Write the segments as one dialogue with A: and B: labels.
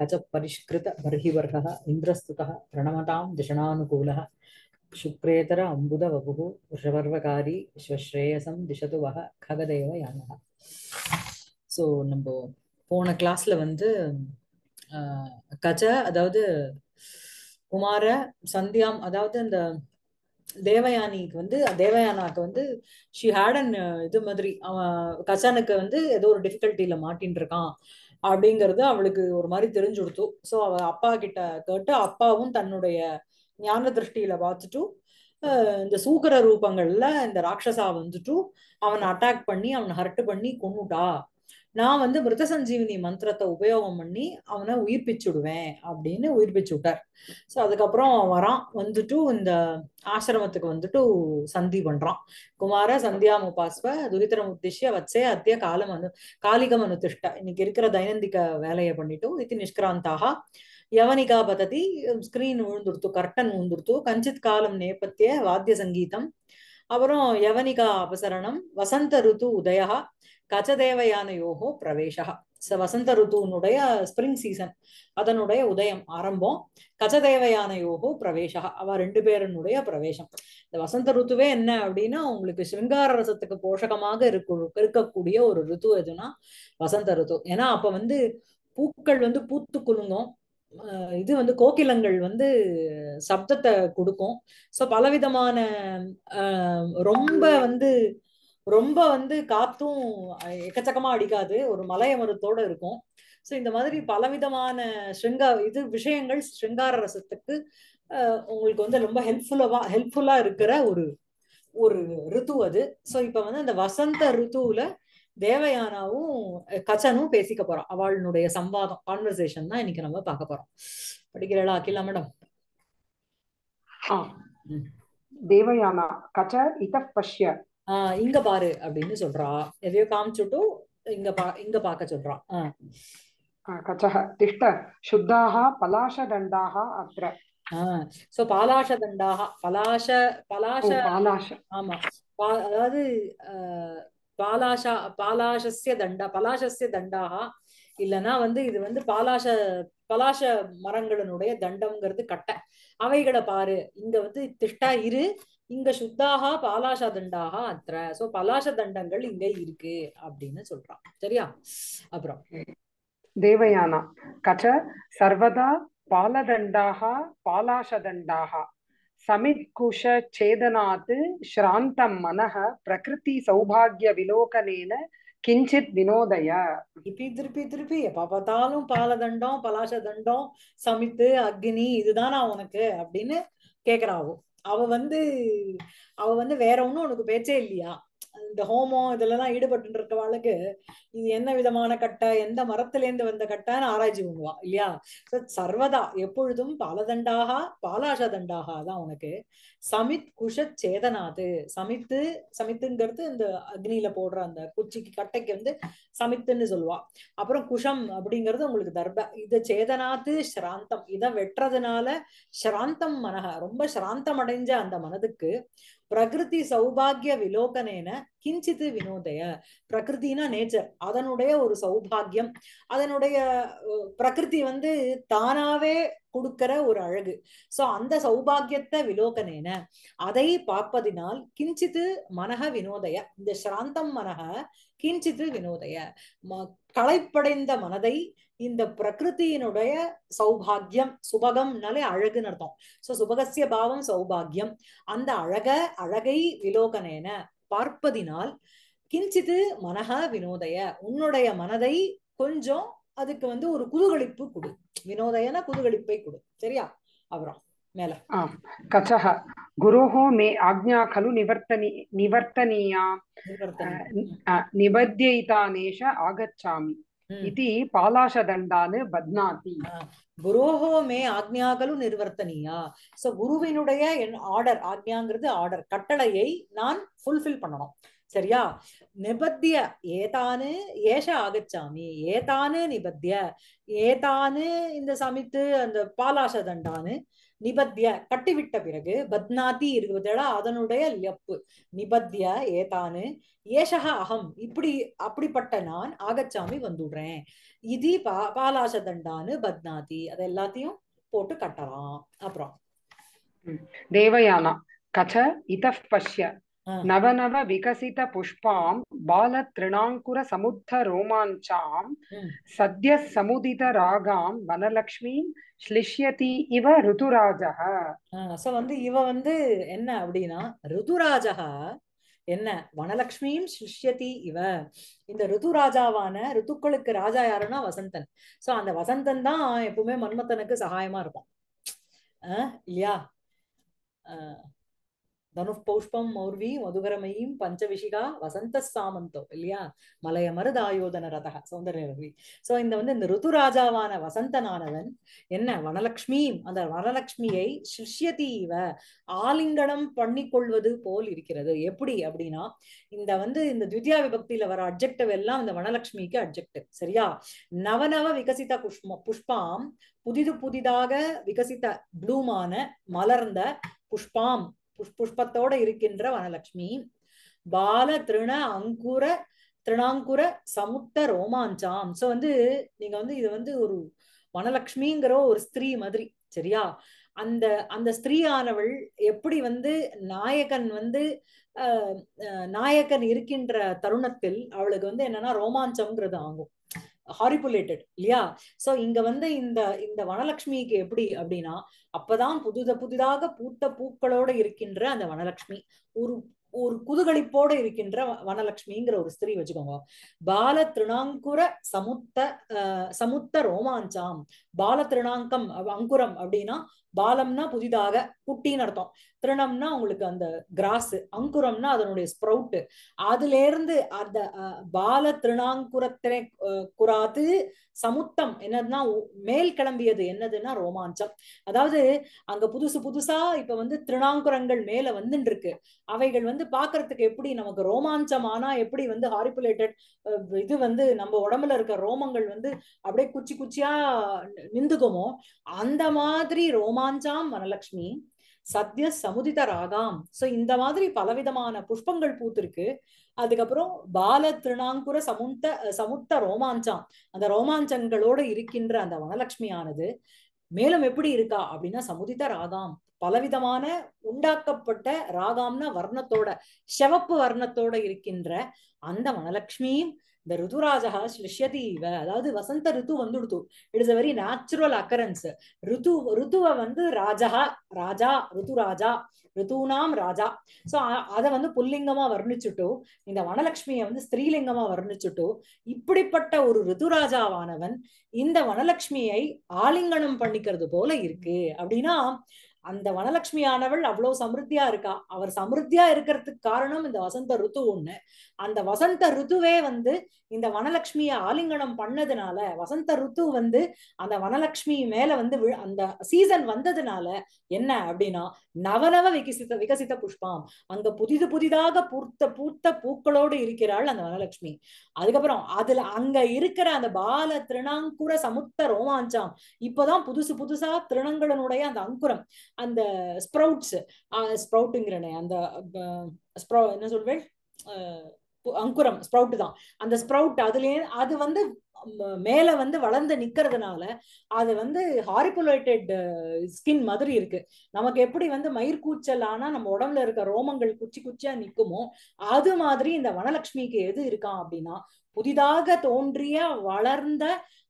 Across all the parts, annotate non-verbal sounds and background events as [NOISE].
A: கஜ பரிஷ்கிருத பர்ஹிவர்க இந்திரஸ்துதா பிரணமதாம் दिशणानुकूलः சுக்ரேதர அம்புத வபு ஷவர்வகாரி ஸ்வஸ்ரேயசம் दिशतु வக ககதேவ யானக ஸோ நம்ம போன கிளாஸ்ல வந்து கஜ அதாவது குமார சந்தியாம் அதாவது அந்த தேவயானிக்கு வந்து தேவயானாக்கு வந்து ஷி அன் இது மாதிரி அவன் கசனுக்கு வந்து ஏதோ ஒரு டிஃபிகல்ட்டியில மாட்டின்னு இருக்கான் அப்படிங்கிறது அவளுக்கு ஒரு மாதிரி தெரிஞ்சு கொடுத்து ஸோ அவ அப்பா கிட்ட கேட்டு அப்பாவும் தன்னுடைய ஞான திருஷ்டியில பார்த்துட்டும் இந்த சூக்கர ரூபங்கள்ல இந்த ராட்சசா வந்துட்டும் அவனை அட்டாக் பண்ணி அவனை ஹர்ட் பண்ணி கொண்டுட்டா நான் வந்து மிருத சஞ்சீவினி மந்திரத்தை உபயோகம் பண்ணி அவனை உயிர்ப்பிச்சுடுவேன் அப்படின்னு உயிர்ப்பிச்சு விட்டார் ஸோ அதுக்கப்புறம் வரான் வந்துட்டு இந்த ஆசிரமத்துக்கு வந்துட்டு சந்தி பண்றான் குமார சந்தியா முபாஸ்வ துரித்திரம் உத்திஷ்ய வச்சே அத்திய காலம் அனு காலிகம் அனுதிஷ்ட இன்னைக்கு இருக்கிற தைனந்திக வேலையை பண்ணிட்டு இது நிஷ்கிராந்தாக யவனிகா பததி ஸ்கிரீன் உழுந்துடுத்து கர்டன் உழுந்துடுத்து கஞ்சித் காலம் நேபத்திய வாத்திய சங்கீதம் அப்புறம் யவனிகா அபசரணம் வசந்த ருத்து உதயா யோகோ பிரவேசகா வசந்த ருத்துனுடைய ஸ்பிரிங் சீசன் அதனுடைய உதயம் ஆரம்பம் யோகோ பிரவேசகா அவ ரெண்டு பேருனுடைய பிரவேசம் இந்த வசந்த ருத்துவே என்ன அப்படின்னா உங்களுக்கு சிங்கார ரசத்துக்கு போஷகமாக இருக்கு இருக்கக்கூடிய ஒரு ருத்து எதுனா வசந்த ருத்து ஏன்னா அப்ப வந்து பூக்கள் வந்து பூத்து குலுங்கும் இது வந்து கோகிலங்கள் வந்து சப்தத்தை கொடுக்கும் ஸோ பலவிதமான ரொம்ப வந்து ரொம்ப வந்து காத்தும் எக்கச்சக்கமா அடிக்காது ஒரு மலைய மரத்தோட இருக்கும் ஸோ இந்த மாதிரி பலவிதமான ஸ்ருங்கா இது விஷயங்கள் ஸ்ருங்கார ரசத்துக்கு உங்களுக்கு வந்து ரொம்ப ஹெல்ப்ஃபுல்லவா ஹெல்ப்ஃபுல்லா இருக்கிற ஒரு ஒரு ரித்து அது ஸோ இப்போ வந்து அந்த வசந்த ரித்துவுல தேவயானாவும் கச்சனும் பேசிக்க போறோம் அவளுடைய சம்பாதம் கான்வர்சேஷன் தான் இன்னைக்கு நம்ம பார்க்க போறோம் படிக்கிறாளா அகிலா மேடம் தேவயானா கச்ச இத பஷ்ய ஆஹ் இங்க பாரு அப்படின்னு சொல்றா எதையோ காமிச்சுட்டு இங்க பா இங்க பாக்க சொல்றான் கச்சக திஷ்ட
B: சுத்தாக பலாஷ தண்டாக அத்திர சோ பாலாஷ
A: தண்டாக பலாஷ பலாஷ பாலாஷ ஆமா அதாவது பாலாஷா பாலாஷஸ்ய தண்டா பலாஷஸ்ய தண்டாக இல்லைன்னா வந்து இது வந்து பாலாஷ பலாஷ மரங்களினுடைய தண்டம்ங்கிறது கட்ட அவைகளை பாரு இங்க வந்து திஷ்டா இரு இங்க சுத்தாக பாலாச தண்டாக அத்திர சோ பலாச தண்டங்கள் இங்க இருக்கு அப்படின்னு சொல்றான் சரியா
B: அப்புறம் தேவயானா கச்ச சர்வதா பாலதண்டாக சமித் குஷ சேதனாத் ஸ்ராந்தம் மனஹ பிரகிருதி சௌபாகிய விலோகனேன
A: கிஞ்சித் வினோதய திருப்பி திருப்பி திருப்பி எப்ப பார்த்தாலும் பாலதண்டம் பலாச தண்டம் சமித்து அக்னி இதுதானா உனக்கு அப்படின்னு கேக்குறாவோ அவ வந்து அவ வந்து வேற ஒன்னும் உனக்கு பேச்சே இல்லையா இந்த ஹோமம் இதுலலாம் ஈடுபட்டு இருக்கவாளுக்கு இது என்ன விதமான கட்டை எந்த மரத்திலேருந்து வந்த கட்டான்னு ஆராய்ச்சி பண்ணுவா இல்லையா சர்வதா எப்பொழுதும் பாலதண்டாக பாலாஷ தண்டாக தான் உனக்கு சமித் குஷ சேதனாது சமித்து சமித்துங்கிறது இந்த அக்னியில போடுற அந்த குச்சிக்கு கட்டைக்கு வந்து சமித்துன்னு சொல்லுவா அப்புறம் குஷம் அப்படிங்கிறது உங்களுக்கு தர்ப இது சேதனாத்து ஸ்ராந்தம் இதை வெட்டுறதுனால ஸ்ராந்தம் மனக ரொம்ப ஸ்ராந்தம் அடைஞ்ச அந்த மனதுக்கு பிரகிருதி சௌபாகிய விலோகனேன கிஞ்சித்து வினோதய பிரகிருத்தினா நேச்சர் அதனுடைய ஒரு சௌபாகியம் அதனுடைய பிரகிருதி வந்து தானாவே கொடுக்கிற ஒரு அழகு சோ அந்த சௌபாகியத்தை விலோகனேன அதை பார்ப்பதினால் கிஞ்சித்து மனக வினோதய இந்த சிராந்தம் மனக கிஞ்சித்து வினோதய களைப்படைந்த மனதை இந்த பிரகிருத்தியினுடைய சௌபாகியம் சுபகம்னாலே அழகுன்னு அர்த்தம் சோ சுபகசிய பாவம் சௌபாகியம் அந்த அழக அழகை விலோகனேன பார்ப்பதினால் கிஞ்சித்து மனக வினோதய உன்னுடைய மனதை கொஞ்சம் அதுக்கு வந்து ஒரு குதுகளிப்பு கொடு வினோதயன குதுகளிப்பை கொடு சரியா அப்புறம்
B: மேல खलु निवर्तनीया निबध्यैतानेश आगच्छामि इति பாலாசதண்டான்னு பத்னாதி
A: குரோஹோ மே ஆக்ஞாகலு நிர்வர்த்தனியா சோ குருவினுடைய என் ஆர்டர் ஆக்ஞாங்கிறது ஆர்டர் கட்டளையை நான் ஃபுல்ஃபில் பண்ணணும் சரியா நிபத்திய ஏதானு ஏஷ ஆகச்சாமி ஏதானு நிபத்திய ஏதானு இந்த சமித்து அந்த பாலாச தண்டானு நிபத்திய கட்டிவிட்ட பிறகு பத்னாதி இருக்குதடா அதனுடைய லெப்பு நிபத்திய ஏதானு ஏஷகா அகம் இப்படி அப்படிப்பட்ட நான் ஆகச்சாமி வந்துடுறேன் இது பா பாலாச தண்டானு பத்னாதி அது எல்லாத்தையும் போட்டு கட்டலாம் அப்புறம்
B: தேவயானா கச்ச இத பஷ்ய விகசித புஷ்பாம் பால திருணாங்குர சமுத்த ரோமாஞ்சாம் சத்ய சமுதித ராகாம்
A: வனலக்ஷ்மி ஸ்லிஷ்யதி இவ ருதுராஜக சோ வந்து இவ வந்து என்ன அப்படின்னா ருதுராஜா என்ன வனலக்ஷ்மியும் சிஷ்யதி இவ இந்த ருதுராஜாவான ருத்துக்களுக்கு ராஜா யாருன்னா வசந்தன் சோ அந்த வசந்தன் தான் எப்பவுமே மன்மத்தனுக்கு சகாயமா இருப்பான் இல்லையா தனு புஷ்பம் மௌர்வி மதுகரமையும் பஞ்சவிஷிகா வசந்த சாமந்தோ இல்லையா மலைய மருதாயோதன ரதக சௌந்தரவி சோ இந்த வந்து இந்த ருதுராஜாவான வசந்தனானவன் என்ன வனலக்ஷ்மி அந்த வனலக்ஷ்மியை சிஷ்யதி இவ ஆலிங்கனம் பண்ணி கொள்வது போல் இருக்கிறது எப்படி அப்படின்னா இந்த வந்து இந்த தித்யா விபக்தியில வர அப்ஜெக்டிவ் எல்லாம் இந்த வனலக்ஷ்மிக்கு அப்ஜெக்டிவ் சரியா நவநவ விகசித புஷ்ம புஷ்பாம் புதிது புதிதாக விகசித்த ப்ளூமான மலர்ந்த புஷ்பாம் புஷ்பத்தோட இருக்கின்ற வனலட்சுமி பால திருண அங்குர திருணாங்குர சமுத்த ரோமாஞ்சாம் சோ வந்து நீங்க வந்து இது வந்து ஒரு வனலட்சுமிங்கிற ஒரு ஸ்திரீ மாதிரி சரியா அந்த அந்த ஸ்திரீயானவள் எப்படி வந்து நாயகன் வந்து நாயகன் இருக்கின்ற தருணத்தில் அவளுக்கு வந்து என்னன்னா ரோமாஞ்சம்ங்கிறது ஆகும் ஹாரிபுலேட்டட் இல்லையா சோ இங்க வந்து இந்த இந்த வனலட்சுமிக்கு எப்படி அப்படின்னா அப்பதான் புதுத புதிதாக பூத்த பூக்களோட இருக்கின்ற அந்த வனலட்சுமி ஒரு ஒரு குதுகளிப்போட இருக்கின்ற வனலட்சுமிங்கிற ஒரு ஸ்திரீ வச்சுக்கோங்க பால திருணாங்குர சமுத்த சமுத்த ரோமாஞ்சாம் பால திருணாங்கம் அங்குரம் அப்படின்னா பாலம்னா புதிதாக குட்டின்னு அர்த்தம் திருணம்னா உங்களுக்கு அந்த கிராஸ் அங்குரம்னா அதனுடைய ஸ்ப்ரவுட் அதுல இருந்து அந்த பால திருணாங்குரத்தினை குறாது சமுத்தம் என்னதுன்னா மேல் கிளம்பியது என்னதுன்னா ரோமாஞ்சம் அதாவது அங்க புதுசு புதுசா இப்ப வந்து திருணாங்குரங்கள் மேல வந்துட்டு இருக்கு அவைகள் வந்து பாக்குறதுக்கு எப்படி நமக்கு ரோமாஞ்சம் ஆனா எப்படி வந்து ஹாரிபுலேட்டட் இது வந்து நம்ம உடம்புல இருக்க ரோமங்கள் வந்து அப்படியே குச்சி குச்சியா நிந்துக்குமோ அந்த மாதிரி ரோமாஞ்சாம் வனலட்சுமி சத்ய சமுதித ராகாம் சோ இந்த மாதிரி பலவிதமான புஷ்பங்கள் பூத்திருக்கு அதுக்கப்புறம் பால திருநாங்குர சமுத்த சமுத்த ரோமாஞ்சம் அந்த ரோமாஞ்சங்களோட இருக்கின்ற அந்த வனலட்சுமியானது மேலும் எப்படி இருக்கா அப்படின்னா சமுதித ராகாம் பலவிதமான உண்டாக்கப்பட்ட ராகாம்னா வர்ணத்தோட செவப்பு வர்ணத்தோட இருக்கின்ற அந்த வனலட்சுமியும் இந்த ருதுராஜா ஸ்லிஷ்யதி இவ அதாவது வசந்த ருத்து வந்துடுத்து it is a very natural occurrence ருது ரித்துவை வந்து ராஜா ராஜா ருதுராஜா ராஜா ராஜா சோ அதை வந்து புல்லிங்கமா வர்ணிச்சுட்டு இந்த வனலட்சுமியை வந்து ஸ்திரீலிங்கமா வர்ணிச்சுட்டு இப்படிப்பட்ட ஒரு ருதுராஜாவானவன் இந்த வனலட்சுமியை ஆலிங்கனம் பண்ணிக்கிறது போல இருக்கு அப்படின்னா அந்த வனலட்சுமி ஆனவள் அவ்வளவு சமிருத்தியா இருக்கா அவர் சமிருத்தியா இருக்கிறதுக்கு காரணம் இந்த வசந்த ருத்து ஒண்ணு அந்த வசந்த ருத்துவே வந்து இந்த வனலட்சுமியை ஆலிங்கனம் பண்ணதுனால வசந்த ருத்து வந்து அந்த வனலட்சுமி மேல வந்து அந்த சீசன் வந்ததுனால என்ன அப்படின்னா நவநவ விகசித்த விகசித்த புஷ்பாம் அங்க புதிது புதிதாக பூர்த்த பூத்த பூக்களோடு இருக்கிறாள் அந்த வனலட்சுமி அதுக்கப்புறம் அதுல அங்க இருக்கிற அந்த பால திருநாங்குர சமுத்த ரோமாஞ்சம் இப்பதான் புதுசு புதுசா திருணங்களனுடைய அந்த அங்குரம் அந்த ஸ்ப்ரவுட்ஸ் ஸ்ப்ரவுட்டுங்கிறனே அந்த ஸ்ப்ரவு என்ன சொல்வேன் அங்குரம் ஸ்ப்ரவுட் தான் அந்த ஸ்ப்ரவுட் அதுலேயே அது வந்து மேல வந்து வளர்ந்து நிக்கிறதுனால அது வந்து ஹாரிபுலேட்டட் ஸ்கின் மாதிரி இருக்கு நமக்கு எப்படி வந்து மயிர்கூச்சல் ஆனா நம்ம உடம்புல இருக்க ரோமங்கள் குச்சி குச்சியா நிக்குமோ அது மாதிரி இந்த வனலட்சுமிக்கு எது இருக்கான் அப்படின்னா புதிதாக தோன்றிய வளர்ந்த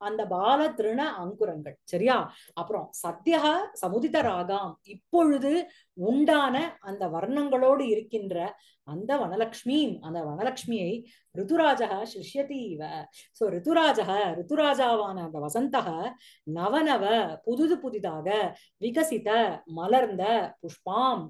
A: அந்த பால திருண அங்குரங்கள் சரியா அப்புறம் சத்தியக சமுதித ராகாம் இப்பொழுது உண்டான அந்த வர்ணங்களோடு இருக்கின்ற அந்த வனலக்ஷ்மி அந்த வனலக்ஷ்மியை ரிதுராஜக சிஷ்யதி இவ சோ ரிதுராஜக ரிதுராஜாவான அந்த வசந்தக நவநவ புதுது புதிதாக விகசித மலர்ந்த புஷ்பாம்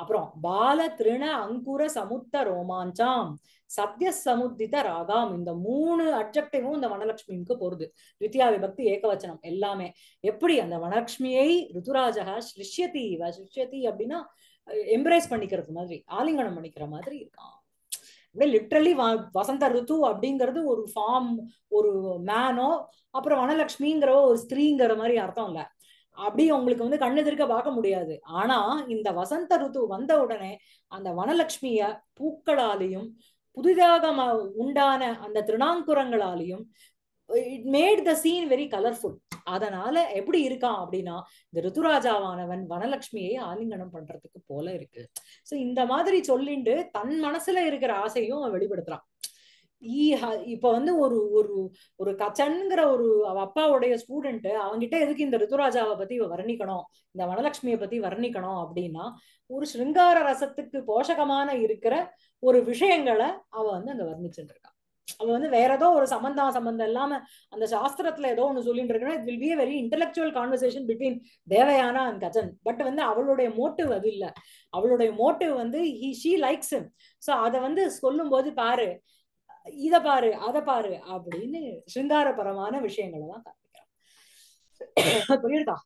A: அப்புறம் பால திருண அங்குர சமுத்த ரோமாஞ்சாம் சத்ய சமுத்தித ராகாம் இந்த மூணு அட்ஜெக்டிவும் இந்த வனலட்சுமிக்கு போறது த்வித்தியா விபக்தி ஏகவச்சனம் எல்லாமே எப்படி அந்த வனலட்சுமியை ருதுராஜா சிஷ்யதி இவ சிஷ்யதி அப்படின்னா எம்ப்ரேஸ் பண்ணிக்கிறது மாதிரி ஆலிங்கனம் பண்ணிக்கிற மாதிரி இருக்கான் அப்படியே லிட்ரலி வசந்த ருத்து அப்படிங்கிறது ஒரு ஃபார்ம் ஒரு மேனோ அப்புறம் வனலட்சுமிங்கிற ஒரு ஸ்திரீங்கிற மாதிரி அர்த்தம் இல்லை அப்படி உங்களுக்கு வந்து கண்ணு திருக்க பார்க்க முடியாது ஆனா இந்த வசந்த ருத்து வந்த உடனே அந்த வனலட்சுமிய பூக்களாலையும் புதிதாக உண்டான அந்த திருநாங்குரங்களாலையும் it made the scene very colourful அதனால எப்படி இருக்கான் அப்படின்னா இந்த ருத்துராஜாவானவன் வனலட்சுமியை ஆலிங்கனம் பண்றதுக்கு போல இருக்கு சோ இந்த மாதிரி சொல்லிண்டு தன் மனசுல இருக்கிற ஆசையும் வெளிப்படுத்துறான் இப்போ வந்து ஒரு ஒரு ஒரு கச்சன்ங்கிற ஒரு அப்பாவுடைய ஸ்டூடெண்ட் அவங்கிட்ட எதுக்கு இந்த ரித்துராஜாவை பத்தி வர்ணிக்கணும் இந்த வனலட்சுமியை பத்தி வர்ணிக்கணும் அப்படின்னா ஒரு ஸ்ருங்கார ரசத்துக்கு போஷகமான இருக்கிற ஒரு விஷயங்களை அவ வந்து அங்க வர்ணிச்சுட்டு இருக்கான் அவ வந்து வேற ஏதோ ஒரு சம்பந்தம் சம்பந்தம் இல்லாம அந்த சாஸ்திரத்துல ஏதோ ஒண்ணு சொல்லிட்டு இருக்கா it will be very intellectual conversation between Devayani and Kachan but வந்து அவளுடைய மோட்டிவ் அது இல்ல அவளுடைய மோட்டிவ் வந்து ஹி ஷீ லைக்ஸ் ஸோ அதை வந்து சொல்லும் போது பாரு இத பாரு அத பாரு அப்படின்னு சிங்காரபரமான விஷயங்களை தான் காமிக்கிறான் புரியுதா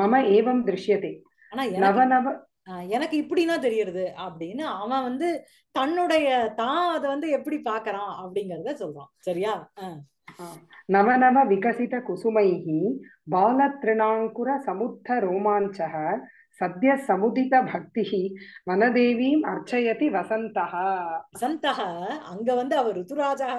B: மம ஏவம் திருஷ்யதே
A: ஆனா நவநவ எனக்கு இப்படின்னா தெரியறது அப்படின்னு அவன் வந்து தன்னுடைய தான் அதை வந்து எப்படி பாக்குறான் அப்படிங்கறத சொல்றான் சரியா
B: நவநவ விகசித குசுமைஹி பாலத்ரிணாங்குர சமுத்த ரோமாஞ்சக சத்ய சமுதித பக்தி வனதேவியும்
A: அர்ச்சயதி வசந்தா வசந்தா அங்க வந்து அவர் ருதுராஜா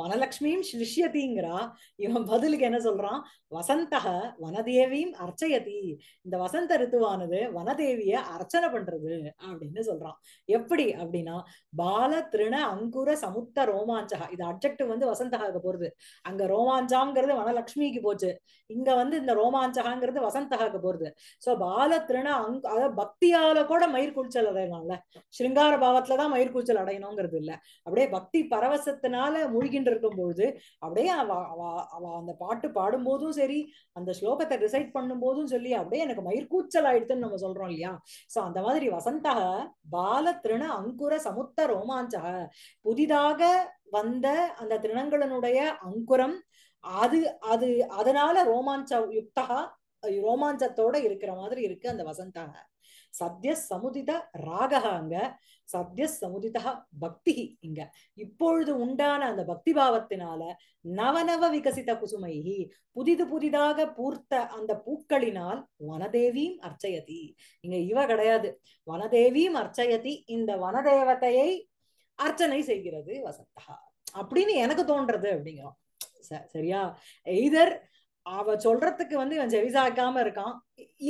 A: வனலக்ஷ்மியும் ஸ்லிஷ்யதிங்கிறா இவன் பதிலுக்கு என்ன சொல்றான் வசந்தக வனதேவியும் அர்ச்சயதி இந்த வசந்த ரித்துவானது வனதேவிய அர்ச்சனை பண்றது அப்படின்னு சொல்றான் எப்படி அப்படின்னா பால திருண அங்குர சமுத்த ரோமாஞ்சகா இது அப்ஜெக்டிவ் வந்து வசந்தகாக்கு போறது அங்க ரோமாஞ்சாங்கிறது வனலக்ஷ்மிக்கு போச்சு இங்க வந்து இந்த ரோமாஞ்சகாங்கிறது வசந்தகாக்கு போறது சோ பால திருண அங் அதாவது பக்தியால கூட மயிர் குளிச்சல் அடையலாம்ல ஸ்ருங்கார பாவத்துலதான் மயிர் குளிச்சல் அடையணுங்கிறது இல்ல அப்படியே பக்தி பரவசத்தினால மூழ்கி அப்படின்னு இருக்கும்பொழுது அப்படியே அவ அந்த பாட்டு பாடும்போதும் சரி அந்த ஸ்லோகத்தை ரிசைட் போதும் சொல்லி அப்படியே எனக்கு மயிர்கூச்சல் ஆயிடுதுன்னு நம்ம சொல்றோம் இல்லையா சோ அந்த மாதிரி வசந்தக பால திருண அங்குர சமுத்த ரோமாஞ்சக புதிதாக வந்த அந்த திருணங்களினுடைய அங்குரம் அது அது அதனால ரோமாஞ்ச யுக்தகா ரோமாஞ்சத்தோட இருக்கிற மாதிரி இருக்கு அந்த வசந்தக சத்ய சமுதித ராகா அங்க சத்ய சமுதிதா பக்தி இங்க இப்பொழுது உண்டான அந்த பக்தி பாவத்தினால நவநவ விகசித குசுமைகி புதிது புதிதாக பூர்த்த அந்த பூக்களினால் வனதேவியும் அர்ச்சயதி இங்க இவ கிடையாது வனதேவியும் அர்ச்சயதி இந்த வனதேவத்தையை அர்ச்சனை செய்கிறது வசந்தா அப்படின்னு எனக்கு தோன்றது அப்படிங்கிறோம் சரியா எய்தர் அவ சொல்றதுக்கு வந்து இவன் செவிசாக்காம இருக்கான்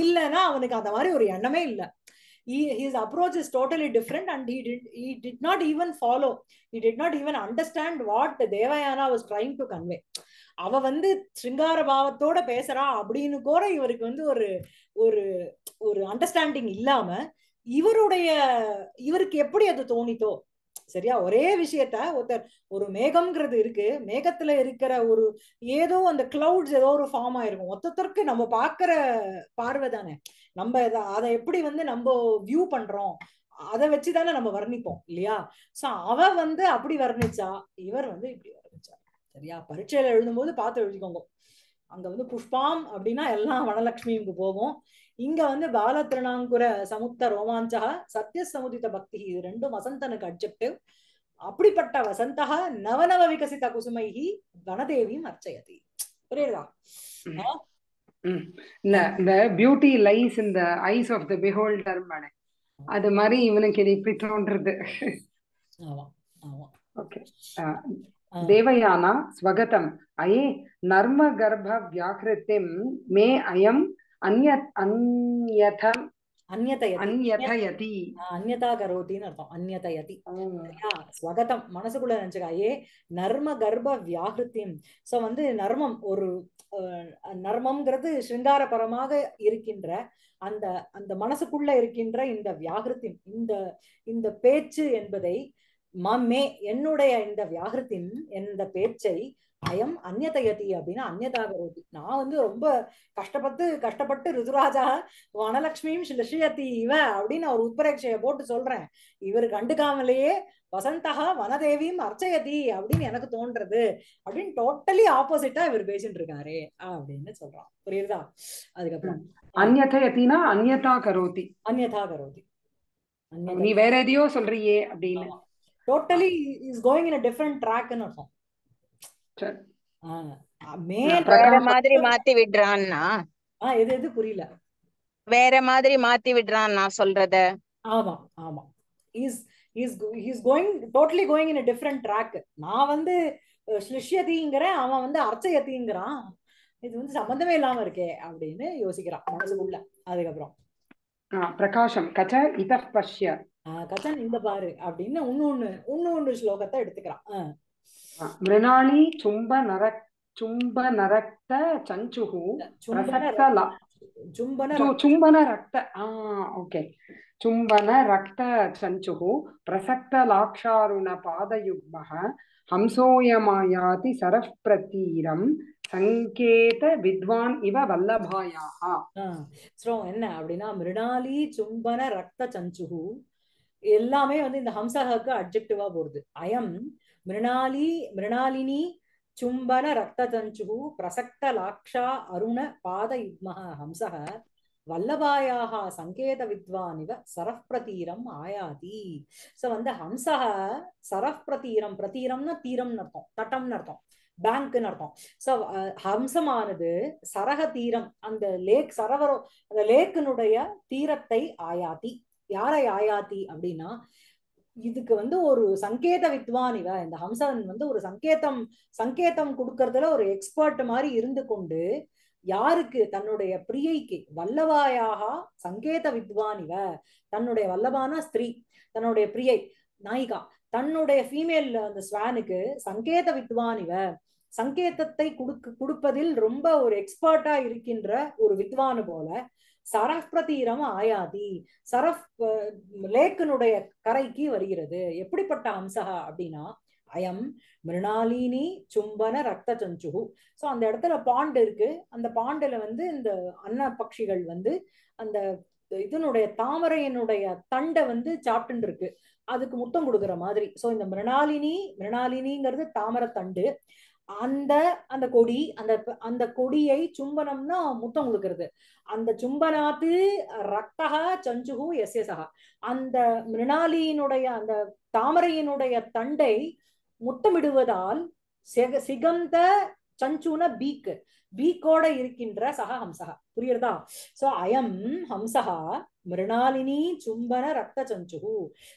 A: இல்லைன்னா அவனுக்கு அந்த மாதிரி ஒரு எண்ணமே இல்லை approach is totally different and and he did did not even follow follow he not even understand what what Devayani was trying to convey அவ வந்து சிங்கார பாவத்தோட பேசுறா அப்படின்னு கூட இவருக்கு வந்து ஒரு ஒரு ஒரு அண்டர்ஸ்டாண்டிங் இல்லாம இவருடைய இவருக்கு எப்படி அது தோணித்தோ சரியா ஒரே விஷயத்த ஒருத்தர் ஒரு மேகம்ங்கிறது இருக்கு மேகத்துல இருக்கிற ஒரு ஏதோ அந்த கிளவுட்ஸ் ஏதோ ஒரு ஃபார்ம் ஆயிருக்கும் மொத்தத்திற்கு நம்ம பாக்குற பார்வை தானே நம்ம அதை எப்படி வந்து நம்ம வியூ பண்றோம் அதை வச்சுதானே நம்ம வர்ணிப்போம் இல்லையா சோ அவ வந்து அப்படி வர்ணிச்சா இவர் வந்து இப்படி வர்ணிச்சா சரியா பரீட்சையில எழுதும்போது பார்த்து எழுதிக்கோங்க அங்க வந்து புஷ்பாம் அப்படின்னா எல்லாம் வனலட்சுமிக்கு போகும் இங்க வந்து பால பாலத்ரணாங்குர சமுத்த ரோமாஞ்சகா சத்திய சமுதித பக்தி இது ரெண்டும் வசந்தனுக்கு அப்ஜெக்டிவ் அப்படிப்பட்ட வசந்தா நவநவ விகசித குசுமைகி வனதேவியும் அர்ச்சயதி புரியுதா
B: இல்ல இந்த பியூட்டி லைஸ் இந்த ஐஸ் ஆஃப் த பிஹோல்டர் அது மாதிரி இவனுக்கு இது இப்படி தோன்றது தேவயானா ஸ்வகதம் ஐ நர்ம கர்ப்ப வியாகிருத்திம் மே அயம்
A: அர்த்தம் ஸ்வகதம் மனசுக்குள்ள நர்ம சோ வந்து நர்மம் ஒரு நர்மம்ங்கிறது சிருங்காரபரமாக இருக்கின்ற அந்த அந்த மனசுக்குள்ள இருக்கின்ற இந்த வியாகிருத்தியம் இந்த இந்த பேச்சு என்பதை மம்மே என்னுடைய இந்த வியாகிருத்தின் இந்த பேச்சை பயம் அந்நதயதி அப்படின்னா அந்நதா கரோதி நான் வந்து ரொம்ப கஷ்டப்பட்டு கஷ்டப்பட்டு ருதுராஜா வனலட்சுமியும் லிஷயத்தி இவ அப்படின்னு அவர் உட்பரீட்சையை போட்டு சொல்றேன் இவர் கண்டுக்காமலேயே வசந்தா வனதேவியும் அர்ச்சயதி அப்படின்னு எனக்கு தோன்றது அப்படின்னு டோட்டலி ஆப்போசிட்டா இவர் பேசிட்டு இருக்காரு அப்படின்னு சொல்றான் புரியுதா அதுக்கப்புறம்
B: அந்நதயத்தினா அந்நதா கரோதி அந்நதா கரோதி நீ வேற
A: எதையோ சொல்றியே அப்படின்னு totally is going in different ட்ராக்னு அர்த்தம் வேற மாதிரி மாத்தி விடுறான்னா ஆஹ் எது எது புரியல வேற மாதிரி மாத்தி விடுறான் நான் சொல்றத ஆமா ஆமா is is is going totally going in different track நான் வந்து ஸ்லிஷ்யதிங்கிறேன் அவன் வந்து அர்ச்சயதிங்கிறான் இது வந்து சம்பந்தமே இல்லாம இருக்கே அப்படின்னு யோசிக்கிறான் மனசுக்குள்ள
B: அதுக்கப்புறம் பிரகாஷம் கச்ச இத பஷ்ய
A: கச்சன் இந்த பாரு அப்படின்னு இன்னொன்னு இன்னொன்னு ஸ்லோகத்தை எடுத்துக்கிறான்
B: மிருணாலி சும்ப நர சும்ப நரத்த சஞ்சுகு சும்பன ரத்த ஓகே சும்பன ரக்த சஞ்சுகு பிரசக்த லாக்ஷாருண பாதயுக்மக ஹம்சோயமாயாதி சரப்பிரதீரம் சங்கேத வித்வான் இவ வல்லபாயாக
A: என்ன அப்படின்னா மிருணாலி சும்பன ரக்த சஞ்சுகு எல்லாமே வந்து இந்த ஹம்சகாக்கு அப்ஜெக்டிவா போடுது அயம் மிருணாலி மிருணாலினி சும்பன ரத்ததஞ்சு பிரசக்த லாக்ஷா அருண பாத யுக்மக ஹம்சக வல்லபாயாக சங்கேத வித்வான் இவ சரஃப் பிரதீரம் ஆயாதி சோ வந்து ஹம்சக சரஃப் பிரதீரம் பிரதீரம்னா தீரம்னு அர்த்தம் தட்டம்னு அர்த்தம் பேங்க்னு அர்த்தம் சோ ஹம்சமானது சரக தீரம் அந்த லேக் சரவரோ அந்த லேக்கினுடைய தீரத்தை ஆயாத்தி யாரை ஆயாத்தி அப்படின்னா இதுக்கு வந்து ஒரு சங்கேத வித்வான் இவ இந்த ஹம்சவன் வந்து ஒரு சங்கேதம் சங்கேதம் கொடுக்கறதுல ஒரு எக்ஸ்பர்ட் மாதிரி இருந்து கொண்டு யாருக்கு தன்னுடைய பிரியைக்கு வல்லவாயாக சங்கேத வித்வான் இவ தன்னுடைய வல்லவான ஸ்திரீ தன்னுடைய பிரியை நாயிகா தன்னுடைய ஃபீமேல் அந்த ஸ்வானுக்கு சங்கேத வித்வான் இவ சங்கேதத்தை கொடுக்க கொடுப்பதில் ரொம்ப ஒரு எக்ஸ்பர்ட்டா இருக்கின்ற ஒரு வித்வானு போல சரஃப் ஆயாதி சரஃப் லேக்கனுடைய கரைக்கு வருகிறது எப்படிப்பட்ட அம்சகா அப்படின்னா அயம் மிருணாலினி சும்பன ரத்த சஞ்சுகு ஸோ அந்த இடத்துல பாண்டு இருக்கு அந்த பாண்டுல வந்து இந்த அன்ன பட்சிகள் வந்து அந்த இதனுடைய தாமரையினுடைய தண்டை வந்து சாப்பிட்டு இருக்கு அதுக்கு முத்தம் கொடுக்குற மாதிரி ஸோ இந்த மிருணாலினி மிருணாலினிங்கிறது தாமரை தண்டு அந்த அந்த கொடி அந்த அந்த கொடியை சும்பனம்னா முத்தம் கொடுக்கறது அந்த சும்பனாத்து ரத்தக சஞ்சுகு எஸ் எஸ்எஸ்ஹா அந்த மிருணாலியினுடைய அந்த தாமரையினுடைய தண்டை முத்தமிடுவதால் சிக சிகந்த சஞ்சுன பீக் பீக்கோட இருக்கின்ற சக ஹம்சகா புரியுறதா சோ அயம் ஹம்சகா மிருணாலினி சும்பன ரத்த சஞ்சுகு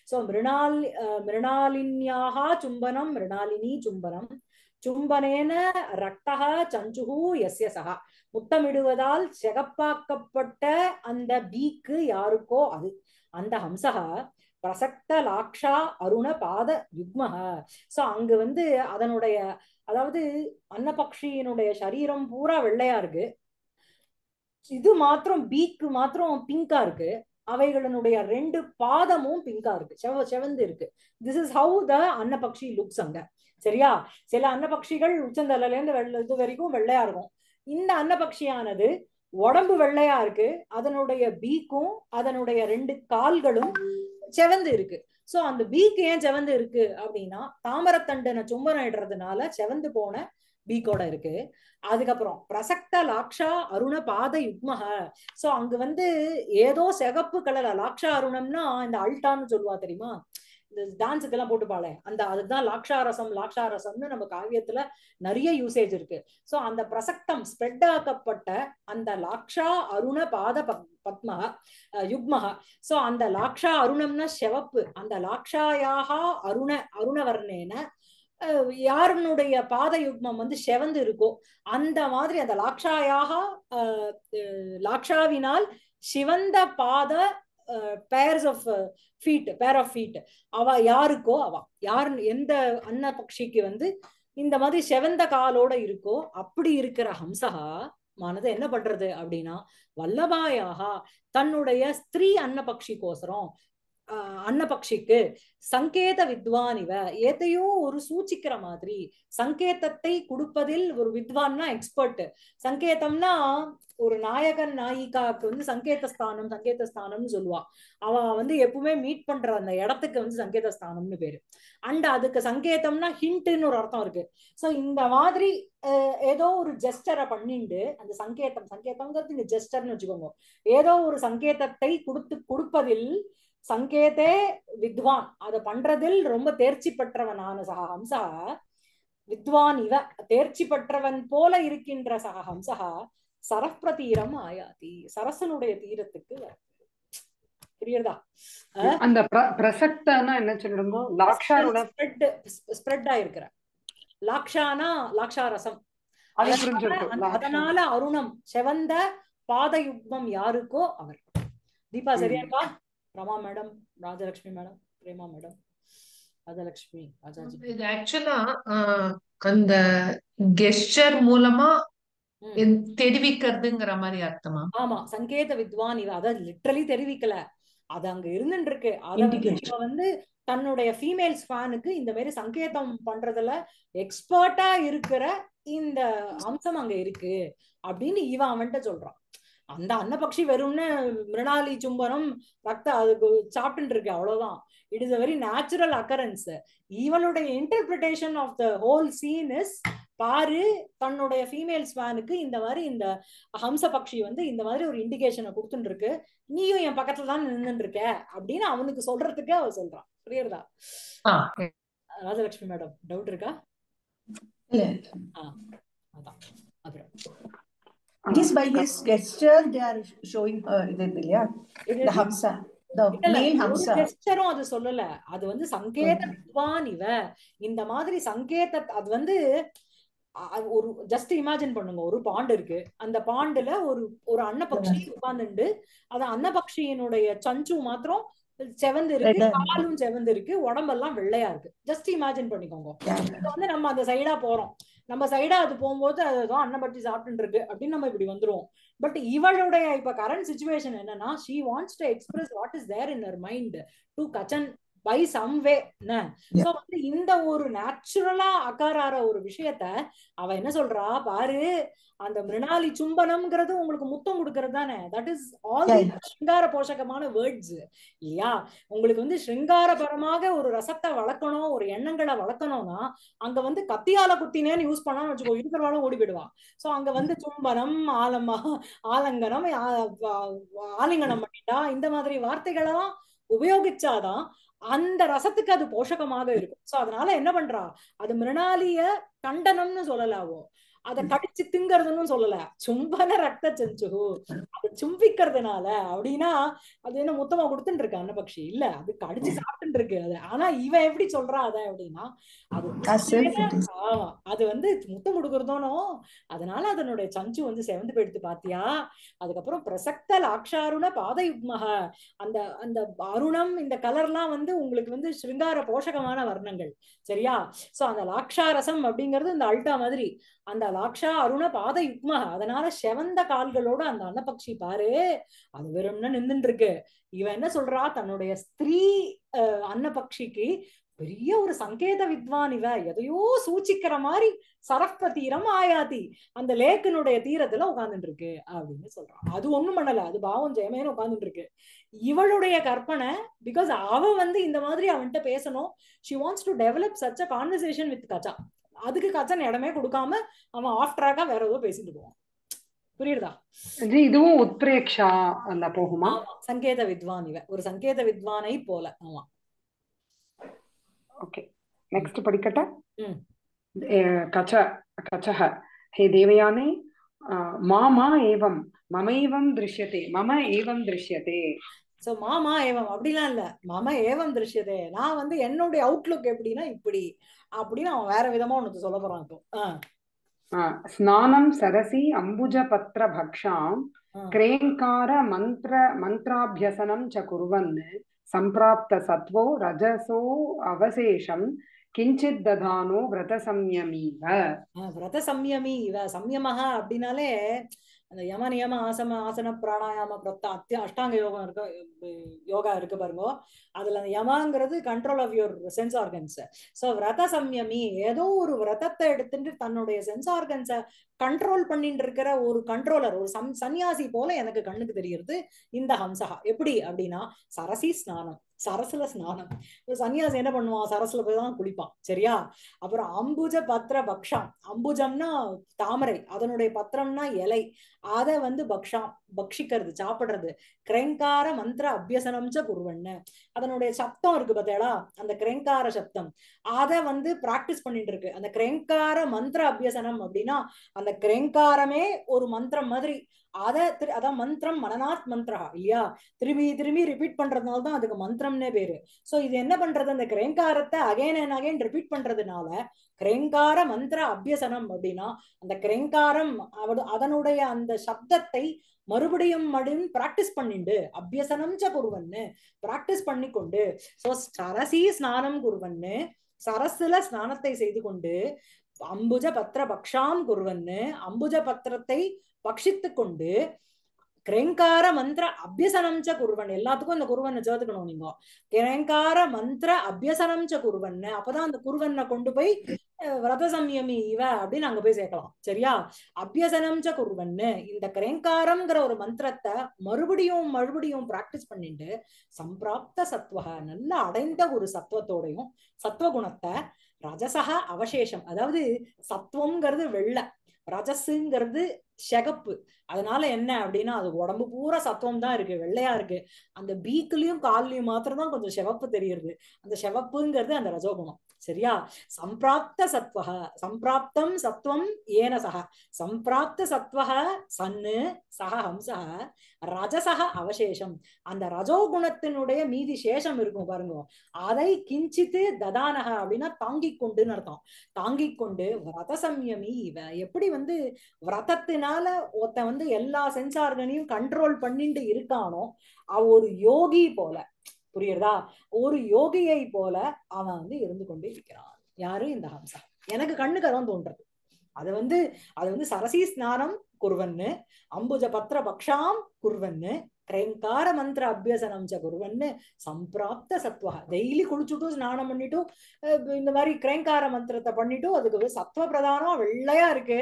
A: சோ மிருணால் மிருணாலினியாக சும்பனம் மிருணாலினி சும்பனம் சும்பனேன ரட்டகா சஞ்சுகு எஸ்ய சகா முத்தமிடுவதால் செகப்பாக்கப்பட்ட அந்த பீக்கு யாருக்கோ அது அந்த ஹம்சகா பிரசக்த லாக்ஷா அருண பாத யுக்மக சோ அங்கு வந்து அதனுடைய அதாவது அன்னபக்ஷியினுடைய சரீரம் பூரா வெள்ளையா இருக்கு இது மாத்திரம் பீக்கு மாத்திரம் பிங்கா இருக்கு அவைகளினுடைய ரெண்டு பாதமும் பிங்கா இருக்கு செவ செவந்து இருக்கு திஸ் இஸ் ஹவு த அன்னபக்ஷி லுக்ஸ் அங்க சரியா சில அன்னபக்ஷிகள் உச்சந்தலையிலேருந்து வெள்ள இது வரைக்கும் வெள்ளையா இருக்கும் இந்த அன்னபக்ஷியானது உடம்பு வெள்ளையா இருக்கு அதனுடைய பீக்கும் அதனுடைய ரெண்டு கால்களும் செவந்து இருக்கு சோ அந்த பீக் ஏன் செவந்து இருக்கு அப்படின்னா தாமரத்தண்டனை சும்பரம் இடுறதுனால செவந்து போன பீக்கோட இருக்கு அதுக்கப்புறம் பிரசக்த லாக்ஷா அருண பாத யுக்மக சோ அங்க வந்து ஏதோ சிகப்பு கலர் லாக்ஷா அருணம்னா இந்த அல்டான்னு சொல்லுவா தெரியுமா டான்ஸுக்கெல்லாம் போட்டுப்பாளே அந்த அதுதான் லாக்ஷாரசம் லாக்ஷாரசம்னு நம்ம காவியத்துல நிறைய யூசேஜ் இருக்கு ஸோ அந்த பிரசக்தம் ஸ்ப்ரெட் ஆக்கப்பட்ட அந்த லாக்ஷா அருண பாத பத்மா யுக்மஹா ஸோ அந்த லாக்ஷா அருணம்னா செவப்பு அந்த லாக்ஷாயாக அருண அருணவர்ணேன யாருனுடைய பாத யுக்மம் வந்து செவந்து இருக்கோ அந்த மாதிரி அந்த லாக்ஷாயாக லாக்ஷாவினால் சிவந்த பாத pairs of feet pair of feet அவ யாருக்கோ அவ யார் எந்த அன்ன பக்ஷிக்கு வந்து இந்த மாதிரி செவந்த காலோட இருக்கோ அப்படி இருக்கிற ஹம்சகா மனதை என்ன பண்றது அப்படின்னா வல்லபாயாக தன்னுடைய ஸ்திரீ பக்ஷி கோசரம் அன்னபக்ஷிக்கு சங்கேத வித்வான் இவ எதையோ ஒரு சூச்சிக்கிற மாதிரி சங்கேதத்தை கொடுப்பதில் ஒரு வித்வான்னா எக்ஸ்பர்ட் சங்கேதம்னா ஒரு நாயகன் நாயிகாவுக்கு வந்து சங்கேத ஸ்தானம் சங்கேத ஸ்தானம்னு சொல்லுவா அவ வந்து எப்பவுமே மீட் பண்ற அந்த இடத்துக்கு வந்து சங்கேத ஸ்தானம்னு பேரு அண்ட் அதுக்கு சங்கேதம்னா ஹிண்ட்னு ஒரு அர்த்தம் இருக்கு சோ இந்த மாதிரி ஏதோ ஒரு ஜெஸ்டரை பண்ணிண்டு அந்த சங்கேதம் சங்கேதம்ங்கிறது இங்க ஜெஸ்டர்னு வச்சுக்கோங்க ஏதோ ஒரு சங்கேதத்தை கொடுத்து கொடுப்பதில் சங்கேதே வித்வான் அதை பண்றதில் ரொம்ப தேர்ச்சி பெற்றவனான சக ஹம்சா வித்வான் இவ தேர்ச்சி பெற்றவன் போல இருக்கின்ற சக ஹம்சா சரப்ர தீரம் ஆயாதி சரசனுடைய தீரத்துக்கு புரியுறதா அந்த பிரசக்தனா என்ன சொல்லுங்க ஸ்ப்ரெட் ஆயிருக்கிற லாக்ஷானா லாக்ஷா ரசம் அதனால அருணம் செவந்த பாதயுக்மம் யாருக்கோ அவர் தீபா சரியா இருக்கா Rama madam Rajalakshmi madam Prema madam Rajalakshmi Rajaji
B: இது ஆக்சுவலா அந்த கெஸ்டர் மூலமா தெரிவிக்கிறதுங்கிற மாதிரி அர்த்தமா
A: ஆமா சங்கேத வித்வான் இவ அத லிட்ரலி தெரிவிக்கல அது அங்க இருந்துட்டு இருக்கு அத வந்து தன்னுடைய ஃபீமேல்ஸ் ஃபேனுக்கு இந்த மாதிரி சங்கேதம் பண்றதுல எக்ஸ்பர்ட்டா இருக்கிற இந்த அம்சம் அங்க இருக்கு அப்படின்னு இவன் அவன்கிட்ட சொல்றான் அந்த அன்னபக்ஷி வெறும்னு மிருணாலி சும்பனம் ரத்த அதுக்கு சாப்பிட்டு இருக்கு அவ்வளவுதான் it is a very natural occurrence இவளுடைய interpretation of the whole scene is பாரு தன்னுடைய ஃபீமேல் ஸ்வானுக்கு இந்த மாதிரி இந்த ஹம்ச பக்ஷி வந்து இந்த மாதிரி ஒரு இண்டிகேஷனை கொடுத்துட்டு இருக்கு நீயும் என் பக்கத்துல தான் நின்றுட்டு இருக்க அப்படின்னு அவனுக்கு சொல்றதுக்கு அவ சொல்றான் புரியுறதா ராஜலட்சுமி மேடம் டவுட் இருக்கா இல்ல அதான் அப்புறம் Just by this gesture, they are showing her இது இல்லையா the hamsa. அது சொல்லல அது வந்து சங்கேத வித்வான் இவன் இந்த மாதிரி சங்கேத அது வந்து ஒரு ஜஸ்ட் இமேஜின் பண்ணுங்க ஒரு பாண்டு இருக்கு அந்த பாண்டுல ஒரு ஒரு அன்னபக்ஷி உட்கார்ந்துண்டு அது அன்னபக்ஷியினுடைய சஞ்சு மாத்திரம் செவந்து இருக்கு காலும் செவந்து இருக்கு உடம்பெல்லாம் வெள்ளையா இருக்கு ஜஸ்ட் இமேஜின் பண்ணிக்கோங்க வந்து நம்ம அந்த சைடா போறோம் நம்ம சைடா அது போகும்போது அதுதான் அன்னபட்டி சாப்பிட்டு இருக்கு அப்படின்னு நம்ம இப்படி வந்துருவோம் பட் இவளுடைய இப்ப கரண்ட் சுச்சுவேஷன் என்னன்னா she wants to express what is there in her mind to Kachan by someway so வந்து இந்த ஒரு நேச்சுரலா அகாரார ஒரு விஷயத்த அவ என்ன சொல்றா பாரு அந்த மிருணாலி சும்பனம்ங்கிறது உங்களுக்கு முத்தம் கொடுக்கறது தானே தட் இஸ் ஆல் ஸ்ருங்கார போஷகமான வேர்ட்ஸ் இல்லையா உங்களுக்கு வந்து ஸ்ருங்காரபரமாக ஒரு ரசத்தை வளர்க்கணும் ஒரு எண்ணங்களை வளர்க்கணும்னா அங்க வந்து கத்தியால குத்தினேன்னு யூஸ் பண்ணான்னு வச்சுக்கோ இருக்கிறவாலும் ஓடி போயிடுவான் சோ அங்க வந்து [LAUGHS] சும்பனம் ஆலமா ஆலங்கனம் ஆலிங்கனம் பண்ணிட்டா இந்த மாதிரி வார்த்தைகளெல்லாம் உபயோகிச்சாதான் அந்த ரசத்துக்கு அது போஷகமாக இருக்கும் சோ அதனால என்ன பண்றா அது மிருணாலிய கண்டனம்னு சொல்லலாவோ அதை கடிச்சு திங்கறதுன்னு சொல்லல சும்பன ரத்த செஞ்சு அது சும்பிக்கிறதுனால அப்படின்னா அது என்ன முத்தமா கொடுத்துட்டு இருக்கு அன்னபக்ஷி இல்ல அது கடிச்சு சாப்பிட்டு இருக்கு அது ஆனா இவன் எப்படி சொல்றான் அத அப்படின்னா அது அது வந்து முத்தம் கொடுக்கறதோனோ அதனால அதனுடைய சஞ்சு வந்து செவந்து போயிடுத்து பாத்தியா அதுக்கப்புறம் பிரசக்த லாக்ஷாருண பாதயுக்மக அந்த அந்த அருணம் இந்த கலர்லாம் வந்து உங்களுக்கு வந்து ஸ்ருங்கார போஷகமான வர்ணங்கள் சரியா சோ அந்த லாக்ஷாரசம் அப்படிங்கிறது இந்த அல்டா மாதிரி அந்த கலாட்சா அருண பாத யுக்மா அதனால செவந்த கால்களோட அந்த அன்னபக்ஷி பாரு அது வெறும்னு நின்றுட்டு இருக்கு இவன் என்ன சொல்றா தன்னுடைய ஸ்திரீ அன்னபக்ஷிக்கு பெரிய ஒரு சங்கேத வித்வான் இவ எதையோ சூச்சிக்கிற மாதிரி சரப்ப தீரம் ஆயாதி அந்த லேக்கனுடைய தீரத்துல உட்காந்துட்டு இருக்கு அப்படின்னு சொல்றான் அது ஒண்ணும் பண்ணல அது பாவம் ஜெயமேனு உட்காந்துட்டு இருக்கு இவளுடைய கற்பனை பிகாஸ் அவ வந்து இந்த மாதிரி அவன்கிட்ட பேசணும் she wants to develop such a conversation with Kacha அதுக்கு கச்சன் இடமே கொடுக்காம அவன் ஆஃப் ட்ராக்கா வேற ஏதோ பேசிட்டு போவான் புரியுதா
B: இதுவும் உத்ரேக்ஷா
A: போகுமா சங்கேத வித்வான் இவன் ஒரு சங்கேத வித்வானை போல ஆமா ஓகே நெக்ஸ்ட் படிக்கட்ட கச்ச
B: கச்சஹ ஹே தேவயானே மாமா ஏவம் மம
A: திருஷ்யதே மம ஏவம் திருஷ்யதே சோ மாமா ஏவம் அப்படிலாம் இல்ல மாமா ஏவம் திருஷ்யதே நான் வந்து என்னுடைய அவுட்லுக் எப்படின்னா இப்படி அப்படின்னு அவன் வேற விதமா உனக்கு சொல்ல போறான் இப்போ
B: ஸ்நானம் சரசி அம்புஜ பத்திர பக்ஷாம் கிரேங்கார மந்திர மந்திராபியசனம் ச குருவன் சம்பிராப்த சத்வோ ரஜசோ அவசேஷம் கிஞ்சித் ததானோ விரத சம்யமீவ
A: விரத சம்யமீவ சம்யமகா அப்படின்னாலே அந்த யம நியம ஆசம ஆசன பிராணாயாம பிரத்தா அத்திய அஷ்டாங்க யோகம் இருக்க யோகா இருக்கு பாருங்க அதுல அந்த யமாங்கிறது control of your sense organs so விரத சம்யமி ஏதோ ஒரு விரதத்தை எடுத்துட்டு தன்னுடைய சென்ஸ் ஆர்கன்ஸ கண்ட்ரோல் பண்ணிட்டு இருக்கிற ஒரு கண்ட்ரோலர் ஒரு சம் சன்னியாசி போல எனக்கு கண்ணுக்கு தெரியறது இந்த ஹம்சகா எப்படி அப்படின்னா சரசி ஸ்நானம் சரசுல ஸ்நானம் சன்னியாசி என்ன பண்ணுவான் சரசுல போய் தான் குளிப்பான் சரியா அப்புறம் அம்புஜ பத்திர பக்ஷாம் அம்புஜம்னா தாமரை அதனுடைய பத்திரம்னா இலை அதை வந்து பக்ஷாம் பக்ஷிக்கிறது சாப்பிடுறது கிரங்கார மந்திர அபியசனம்ச்ச குருவண்ண அதனுடைய சப்தம் இருக்கு பார்த்தேடா அந்த கிரங்கார சப்தம் அதை வந்து பிராக்டிஸ் பண்ணிட்டு இருக்கு அந்த கிரங்கார மந்திர அபியசனம் அப்படின்னா அந்த கிரெங்காரமே ஒரு மந்திரம் மாதிரி அதை திரு அதான் மந்திரம் மனநாத் மந்திரா இல்லையா திரும்பி திரும்பி ரிப்பீட் பண்றதுனால தான் அதுக்கு மந்திரம்னே பேரு ஸோ இது என்ன பண்றது அந்த கிரெங்காரத்தை அகைன் அண்ட் அகைன் ரிப்பீட் பண்றதுனால கிரெங்கார மந்திர அபியசனம் அப்படின்னா அந்த கிரெங்காரம் அதனுடைய அந்த சப்தத்தை மறுபடியும் மடியும் பிராக்டிஸ் பண்ணிண்டு அபியசனம் ச குருவன்னு பிராக்டிஸ் பண்ணி கொண்டு ஸோ சரசி ஸ்நானம் குருவன்னு சரசுல ஸ்நானத்தை செய்து கொண்டு அம்புஜ பத்திர பக்ஷாம் குருவன்னு அம்புஜ பத்திரத்தை பக்ஷித்து கொண்டு கிரேங்கார மந்திர அபியசனம் ச குருவன் எல்லாத்துக்கும் அந்த குருவனை சேர்த்துக்கணும் நீங்க கிரேங்கார மந்திர அபியசனம் ச குருவன் அப்பதான் அந்த குருவனை கொண்டு போய் விரத சம்யமி இவ அப்படின்னு அங்க போய் சேர்க்கலாம் சரியா அபியசனம் ச குருவன்னு இந்த கிரேங்காரம்ங்கிற ஒரு மந்திரத்தை மறுபடியும் மறுபடியும் பிராக்டிஸ் பண்ணிட்டு சம்பிராப்த சத்வக நல்லா அடைந்த ஒரு சத்துவத்தோடையும் குணத்தை ரஜசா அவசேஷம் அதாவது சத்துவம்ங்கிறது வெள்ளை ரஜசுங்கிறது செகப்பு அதனால என்ன அப்படின்னா அது உடம்பு பூரா சத்துவம் தான் இருக்கு வெள்ளையா இருக்கு அந்த பீக்குலயும் கால்லயும் மாத்திரம் தான் கொஞ்சம் செவப்பு தெரியுது அந்த செவப்புங்கிறது அந்த ரஜோகுணம் சரியா சம்பிராப்த சத்வக சம்பிராப்தம் சத்வம் ஏன சக சம்பிராப்த சத்வக சன்னு சக ஹம்சக ரஜசக அவசேஷம் அந்த ரஜோகுணத்தினுடைய மீதி சேஷம் இருக்கும் பாருங்க அதை கிஞ்சித்து ததானக அப்படின்னா தாங்கி கொண்டுன்னு அர்த்தம் தாங்கி கொண்டு விரத சம்யமி இவ எப்படி வந்து விரதத்தினால ஒருத்தன் வந்து எல்லா சென்சார்களையும் கண்ட்ரோல் பண்ணிட்டு இருக்கானோ அவ ஒரு யோகி போல புரியுறதா ஒரு யோகியை போல அவன் வந்து இருந்து கொண்டே இருக்கிறான் யாரு இந்த ஹம்சா எனக்கு கண்ணுக்கு அதான் தோன்றது அது வந்து அது வந்து சரசி ஸ்நானம் குருவன்னு அம்புஜ பத்திர பக்ஷாம் குருவன்னு கிரயங்கார மந்திர அபியசனம் ச குருவன்னு சம்பிராப்த சத்வா டெய்லி குளிச்சுட்டும் ஸ்நானம் பண்ணிட்டும் இந்த மாதிரி கிரைங்கார மந்திரத்தை பண்ணிட்டும் அதுக்கு சத்வ பிரதானம் வெள்ளையா இருக்கு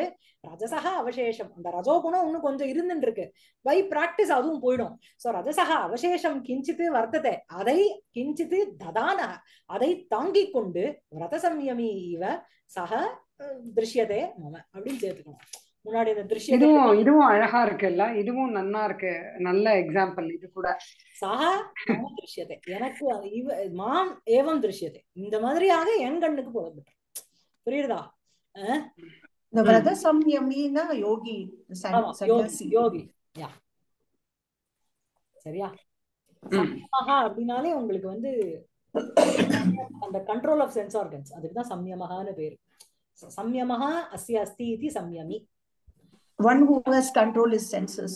A: ரஜசக அவசேஷம் அந்த ரஜோ குணம் இன்னும் கொஞ்சம் இருந்துட்டு இருக்கு பை பிராக்டிஸ் அதுவும் போயிடும் சோ ரஜசக அவசேஷம் கிஞ்சித்து வர்த்தத்தை அதை கிஞ்சித்து ததான அதை தாங்கி கொண்டு விரத சம்யமி இவ சக திருஷ்யதே மம அப்படின்னு சேர்த்துக்கணும் முன்னாடி இந்த திருஷ்யம் இதுவும்
B: இதுவும் அழகா இருக்குல்ல இதுவும் நன்னா இருக்கு
A: நல்ல எக்ஸாம்பிள் இது கூட சக திருஷ்யத்தை எனக்கு இவ மாம் ஏவம் திருஷ்யத்தை இந்த மாதிரியாக என் கண்ணுக்கு போடப்பட்டேன் புரியுதா இந்த விரத சம்யமின்னா யோகி யோகி யா சரியா அப்படின்னாலே உங்களுக்கு வந்து அந்த கண்ட்ரோல் ஆஃப் சென்ஸ் ஆர்கன்ஸ் அதுக்கு தான் சம்யமகான்னு பேரு சம்யமஹா அஸ்ய அஸ்தி இது சம்யமி one who has control is senses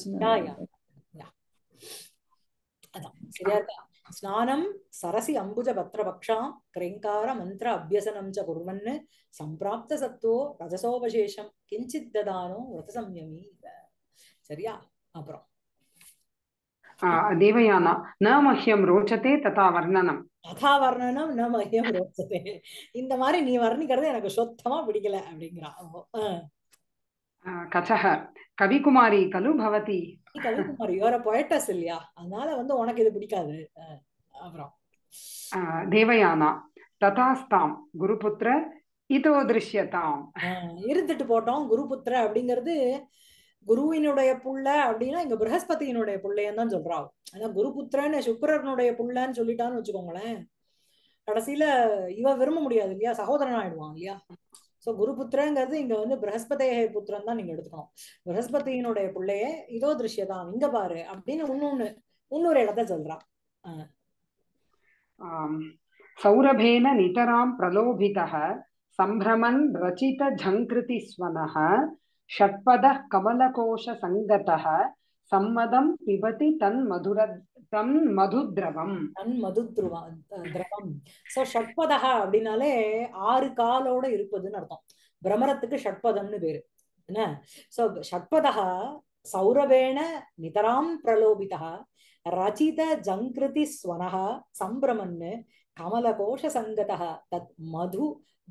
A: ஸ்நானம் சரசி அம்புஜ பத்ரபக்ஷாம் கிரைங்கார மந்திர அபியசனம் ச குர்வன்னு சம்பிராப்த சத்துவோ ரஜசோபசேஷம் கிஞ்சித் ததானோ விரத சரியா அப்புறம்
B: தேவயானா ந மஹ்யம் ரோச்சதே ததா வர்ணனம்
A: ததா வர்ணனம் ந மஹ்யம் ரோச்சதே இந்த மாதிரி நீ வர்ணிக்கிறது எனக்கு சொத்தமா பிடிக்கல அப்படிங்கிறா
B: கதக கவிகுமாரி கலு பவதி
A: கவிகுமாரி யுவர் பொயட்டஸ் இல்லையா அதனால வந்து உனக்கு இது பிடிக்காது அப்புறம்
B: தேவயானா ததாஸ்தாம் குருபுத்திர இதோ திருஷ்யதாம் இருந்துட்டு
A: போட்டோம் குருபுத்திர அப்படிங்கிறது குருவினுடைய புள்ள அப்படின்னா இங்க பிரகஸ்பதியினுடைய புள்ளையன்னு தான் சொல்றாங்க ஆனா குருபுத்திரன்னு சுக்கரனுடைய புள்ளன்னு சொல்லிட்டான்னு வச்சுக்கோங்களேன் கடைசியில இவ விரும்ப முடியாது இல்லையா சகோதரன் ஆயிடுவான் இல்லையா சோ குரு புத்திரங்கிறது இங்க வந்து பிரகஸ்பதைய புத்திரம் தான் நீங்க எடுத்துக்கணும் பிரகஸ்பதியினுடைய பிள்ளைய இதோ திருஷ்யதான் இங்க பாரு அப்படின்னு இன்னொன்னு இன்னொரு இடத்த சொல்றான்
B: சௌரபேன நிதராம் பிரலோபித சம்பிரமன் ரச்சித ஜங்கிருதி ஷட்பத கமலகோஷ சங்கத சம்மதம்
A: பிபதி தன் மதுர தன் மது திரவம் தன் மது துருவம் திரவம் சோ ஷட்பதா அப்படின்னாலே ஆறு காலோட இருப்பதுன்னு அர்த்தம் பிரமரத்துக்கு ஷட்பதம்னு பேரு என்ன சோ ஷட்பதகா சௌரவேண நிதராம் பிரலோபிதா ரச்சித ஜங்கிருதி ஸ்வனஹா சம்பிரமன்னு கமலகோஷ சங்கதா தத் மது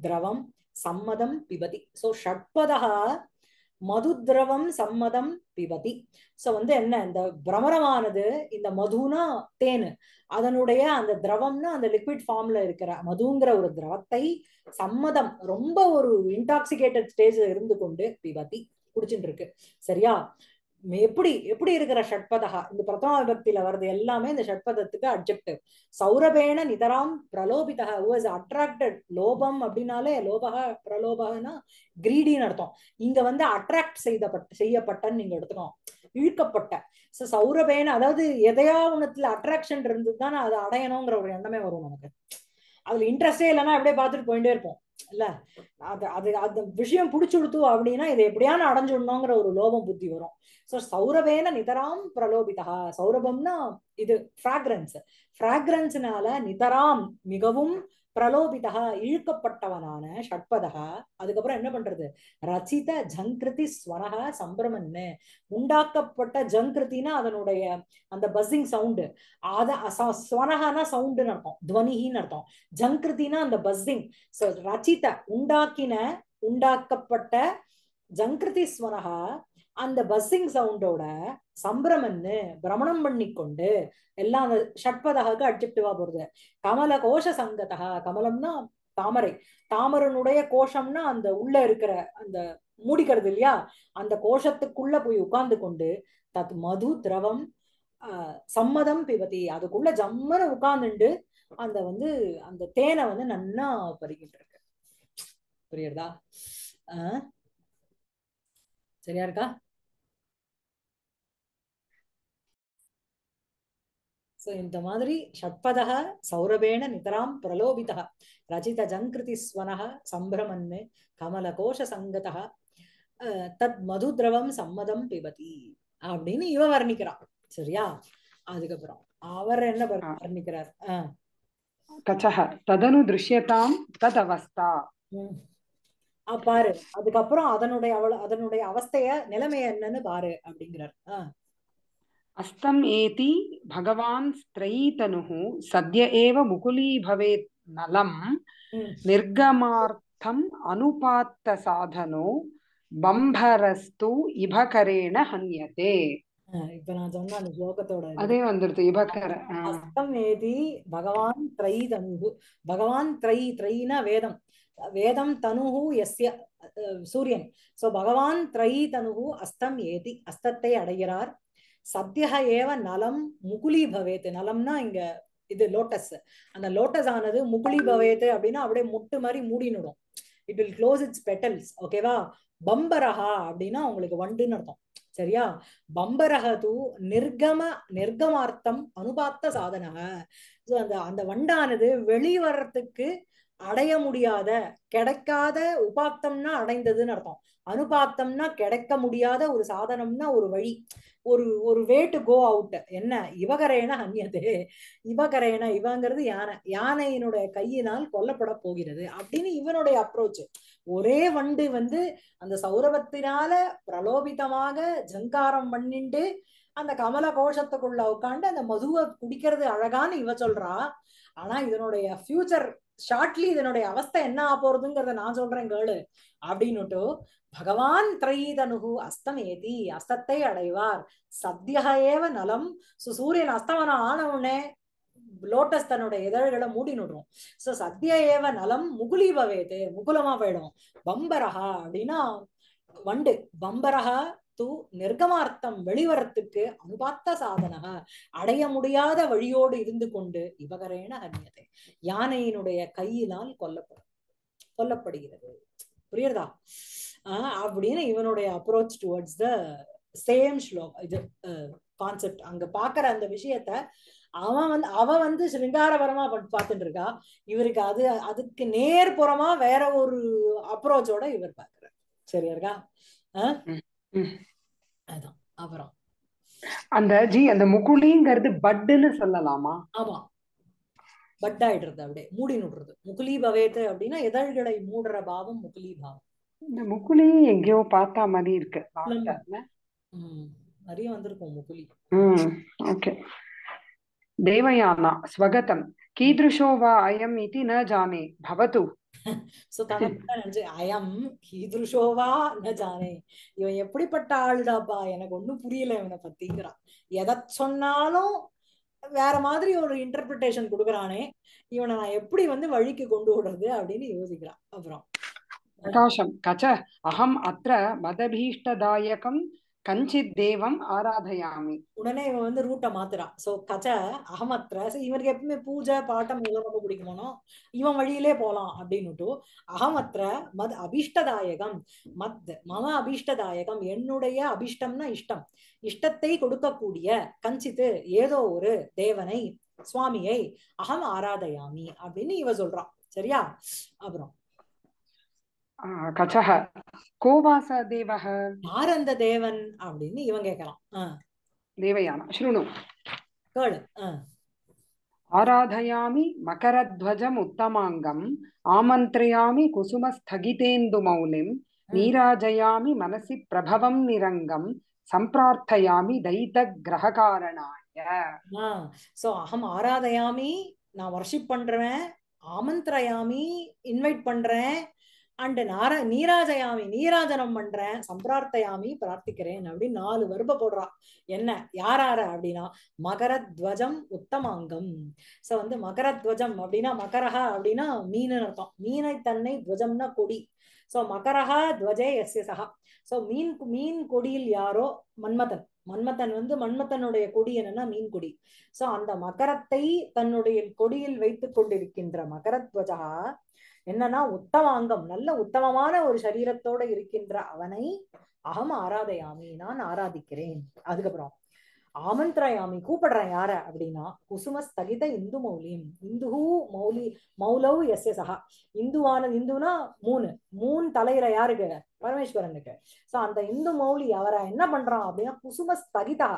A: திரவம் சம்மதம் பிபதி சோ ஷட்பதா திரவம் சம்மதம் பிபதி சோ வந்து என்ன இந்த பிரமரமானது இந்த மதுனா தேனு அதனுடைய அந்த திரவம்னா அந்த லிக்விட் ஃபார்ம்ல இருக்கிற மதுங்கிற ஒரு திரவத்தை சம்மதம் ரொம்ப ஒரு இன்டாக்சிகேட்டட் ஸ்டேஜ்ல இருந்து கொண்டு பிபதி குடிச்சுட்டு இருக்கு சரியா எப்படி எப்படி இருக்கிற ஷட்பதா இந்த பிரதம விபக்தியில வருது எல்லாமே இந்த ஷட்பதத்துக்கு அப்ஜெக்டிவ் சௌரபேன நிதராம் பிரலோபிதா வாஸ் அட்ராக்டட் லோபம் அப்படின்னாலே லோபக பிரலோபகனா கிரீடின்னு அர்த்தம் இங்க வந்து அட்ராக்ட் செய்தப்பட்ட செய்யப்பட்டன்னு நீங்க எடுத்துக்கோம் இழுக்கப்பட்ட சோ சௌரபேன அதாவது எதையா உணத்துல அட்ராக்ஷன் இருந்தது அதை அடையணுங்கிற ஒரு எண்ணமே வரும் நமக்கு அதுல இன்ட்ரெஸ்டே இல்லைன்னா அப்படியே பார்த்துட்டு போயிட்டே இருப்போம் இல்ல அது அது அந்த விஷயம் பிடிச்சு கொடுத்து அப்படின்னா இதை எப்படியான அடைஞ்சுடணுங்கிற ஒரு லோபம் புத்தி வரும் சோ சௌரவேன நிதராம் பிரலோபிதா சௌரபம்னா இது ஃப்ராக்ரன்ஸ் ஃப்ராக்ரன்ஸ்னால நிதராம் மிகவும் பிரலோபிதா இழுக்கப்பட்டவனான ஷட்பதா அதுக்கப்புறம் என்ன பண்றது ரச்சித ஜங்கிருதி ஸ்வனகா சம்பிரமன்னு உண்டாக்கப்பட்ட ஜங்கிருத்தினா அதனுடைய அந்த பஸ்ஸிங் சவுண்டு அத ஸ்வனகானா சவுண்டுன்னு அர்த்தம் துவனிகின்னு அர்த்தம் ஜங்கிருத்தினா அந்த பஸ்ஸிங் ரச்சித உண்டாக்கின உண்டாக்கப்பட்ட ஜங்கிருதி ஸ்வனகா அந்த பஸ்ஸிங் சவுண்டோட சம்பிரமன்னு பிரமணம் பண்ணி கொண்டு எல்லாம் அந்த ஷட்பதாக அட்ஜெக்டிவா போறது கமல கோஷ சங்கதா கமலம்னா தாமரை தாமரனுடைய கோஷம்னா அந்த உள்ள இருக்கிற அந்த மூடிக்கிறது இல்லையா அந்த கோஷத்துக்குள்ள போய் உட்கார்ந்து கொண்டு தத் மது திரவம் சம்மதம் பிபதி அதுக்குள்ள ஜம்மனை உட்கார்ந்துண்டு அந்த வந்து அந்த தேனை வந்து நன்னா பறிக்கிட்டு இருக்கு புரியுறதா சரியா இருக்கா ஸோ இந்த மாதிரி ஷட்பதக சௌரபேண நிதராம் பிரலோபித ரச்சித ஜங்கிருதி ஸ்வனக சம்பிரமன்னு கோஷ சங்கத தத் மது திரவம் சம்மதம் பிபதி அப்படின்னு இவ வர்ணிக்கிறார் சரியா அதுக்கப்புறம் அவர் என்ன வர்ணிக்கிறார் கச்சக ததனு திருஷ்யதாம் தத் அவஸ்தா பாரு அதுக்கப்புறம் அதனுடைய அவள் அதனுடைய அவஸ்தைய நிலைமை என்னன்னு பாரு அப்படிங்கிறார் ஆஹ் अस्तम्
B: एति भगवान् स्त्रयीतनुः सद्य एव मुकुलीभवेत् नलं निर्गमार्थम् अनुपात्तसाधनो பம்பரஸ்து இபகரேன ஹன்யதே
A: இப்ப நான் சொன்ன அந்த ஸ்லோகத்தோட அதே
B: வந்துருது இபகர
A: அஸ்தம் ஏதி பகவான் திரை தனுகு பகவான் திரை திரைனா வேதம் வேதம் தனுகு எஸ்ய சூரியன் சோ பகவான் திரை தனுகு அஸ்தம் ஏதி அஸ்தத்தை அடைகிறார் சத்தியா ஏவ நலம் முகுலி பவேத்து நலம்னா இங்க இது லோட்டஸ் அந்த லோட்டஸ் ஆனது முகுலி பவேத்து அப்படின்னா அப்படியே முட்டு மாதிரி மூடினுடும் it will close its petals ஓகேவா பம்பரஹா அப்படின்னா உங்களுக்கு வண்டுன்னு அர்த்தம் சரியா பம்பரக தூ நிர்கம நிர்கமார்த்தம் அனுபாத்த சாதனக ஸோ அந்த அந்த வண்டானது வெளிவரத்துக்கு அடைய முடியாத கிடைக்காத உபாத்தம்னா அடைந்ததுன்னு அர்த்தம் அனுபாத்தம்னா கிடைக்க முடியாத ஒரு சாதனம்னா ஒரு வழி ஒரு ஒரு வே டு கோ அவுட் என்ன இவகரேன அந்நியது இவகரேன இவங்கிறது யானை யானையினுடைய கையினால் கொல்லப்பட போகிறது அப்படின்னு இவனுடைய அப்ரோச் ஒரே வண்டு வந்து அந்த சௌரவத்தினால பிரலோபிதமாக ஜங்காரம் பண்ணிண்டு அந்த கமல கோஷத்துக்குள்ள உட்காந்து அந்த மதுவை குடிக்கிறது அழகான்னு இவ சொல்றா ஆனா இதனுடைய ஃபியூச்சர் ஷார்ட்லி இதனுடைய அவஸ்தை என்ன ஆக போறதுங்கிறத நான் சொல்றேன் கேளு அப்படின்னுட்டு பகவான் திரையீதனுகு அஸ்தமேதி அஸ்தத்தை அடைவார் சத்தியா ஏவ நலம் சோ சூரியன் அஸ்தமனம் ஆன உடனே லோட்டஸ் தன்னுடைய இதழ்களை மூடி மூடினுடுறோம் சோ சத்திய ஏவ நலம் முகுலி பவேது முகுலமா போயிடும் பம்பரஹா அப்படின்னா வண்டு பம்பரஹா வஸ்து நிர்கமார்த்தம் வெளிவரத்துக்கு அனுபாத்த சாதன அடைய முடியாத வழியோடு இருந்து கொண்டு இவகரேன ஹன்யதை யானையினுடைய கையினால் கொல்லப்படும் கொல்லப்படுகிறது புரியுறதா ஆஹ் அப்படின்னு இவனுடைய approach towards the same shlok இது கான்செப்ட் அங்க பாக்குற அந்த விஷயத்த அவன் வந்து அவ வந்து சிங்காரபரமா பார்த்துட்டு இருக்கா இவருக்கு அது அதுக்கு நேர்புறமா வேற ஒரு அப்ரோச்சோட இவர் பாக்குறார் சரியா இருக்கா ஆஹ் அதான் அப்புறம்
B: அந்த ஜி அந்த முகுலிங்கிறது பட்டுன்னு சொல்லலாமா
A: ஆமா பட்டாயிடுறது அப்படியே மூடி நுடுறது முகுலி பவேத்து அப்படின்னா இதழ்களை மூடுற பாவம் முகுலி பாவம்
B: இந்த முகுலி எங்கேயோ பார்த்தா மாதிரி இருக்கு
A: நிறைய வந்திருக்கும் முகுலி
B: ஓகே தேவயானா ஸ்வகதம் கீதృశோ வா அயம் இது ந ஜானே பவது
A: சோ தனக்குதான் அயம் ஜானே இவன் எப்படிப்பட்ட ஆளுடாப்பா எனக்கு ஒண்ணும் புரியல இவனை பத்திங்கிறான் எதை சொன்னாலும் வேற மாதிரி ஒரு இன்டர்பிரிட்டேஷன் கொடுக்குறானே இவனை நான் எப்படி வந்து வழிக்கு கொண்டு விடுறது அப்படின்னு யோசிக்கிறான் அப்புறம்
B: பிரகாஷம் கச்ச அகம் அத்த மதபீஷ்டதாயகம் கஞ்சித் தேவம் ஆராதயாமி உடனே இவன் வந்து
A: ரூட்டை மாத்துறான் சோ கச்ச அகமத்ர இவருக்கு எப்பவுமே பூஜை பாட்டம் இதெல்லாம் ரொம்ப பிடிக்குமோனோ இவன் வழியிலே போலாம் அப்படின்னுட்டு அகமத்ர மத் அபிஷ்டதாயகம் மத் மம அபிஷ்டதாயகம் என்னுடைய அபிஷ்டம்னா இஷ்டம் இஷ்டத்தை கொடுக்கக்கூடிய கஞ்சித்து ஏதோ ஒரு தேவனை சுவாமியை அகம் ஆராதயாமி அப்படின்னு இவன் சொல்றான் சரியா அப்புறம்
B: கச்சக கோவாச
A: தேவக யார் தேவன் அப்படின்னு இவன் கேட்கலாம் தேவயானம் ஸ்ருணு கேளு
B: ஆராதயாமி மகரத்வஜம் உத்தமாங்கம் ஆமந்திரயாமி குசுமஸ்தகிதேந்து மௌனிம் நீராஜயாமி மனசி பிரபவம் நிரங்கம் சம்பிரார்த்தையாமி தைத கிரககாரணாய
A: சோ அகம் ஆராதையாமி நான் வர்ஷிப் பண்றேன் ஆமந்திரையாமி இன்வைட் பண்றேன் அண்டு நார நீராஜயாமி நீராஜனம் பண்றேன் சம்பிரார்த்தயாமி பிரார்த்திக்கிறேன் அப்படின்னு நாலு வருப போடுறா என்ன யாரார அப்படின்னா மகரத்வஜம் உத்தமாங்கம் சோ வந்து மகரத்வஜம் அப்படின்னா மகரஹா அப்படின்னா மீனு அர்த்தம் மீனை தன்னை துவஜம்னா கொடி சோ மகரஹா துவஜே எஸ் சகா சோ மீன் மீன் கொடியில் யாரோ மன்மதன் மன்மத்தன் வந்து மன்மத்தனுடைய கொடி என்னன்னா மீன் கொடி சோ அந்த மகரத்தை தன்னுடைய கொடியில் வைத்துக் கொண்டிருக்கின்ற மகரத்வஜா என்னன்னா உத்தமாங்கம் நல்ல உத்தமமான ஒரு சரீரத்தோட இருக்கின்ற அவனை அகம் ஆராதையாமி நான் ஆராதிக்கிறேன் அதுக்கப்புறம் ஆமந்திரயாமி கூப்பிடுறேன் யார அப்படின்னா குசும ஸ்தகித இந்து மௌலியும் இந்து மௌலி மௌலவு எஸ் எஸ் அஹா இந்துவான இந்துனா மூணு மூணு தலையில யாருக்கு பரமேஸ்வரனுக்கு சோ அந்த இந்து மௌலி அவரை என்ன பண்றான் அப்படின்னா குசும ஸ்தகிதா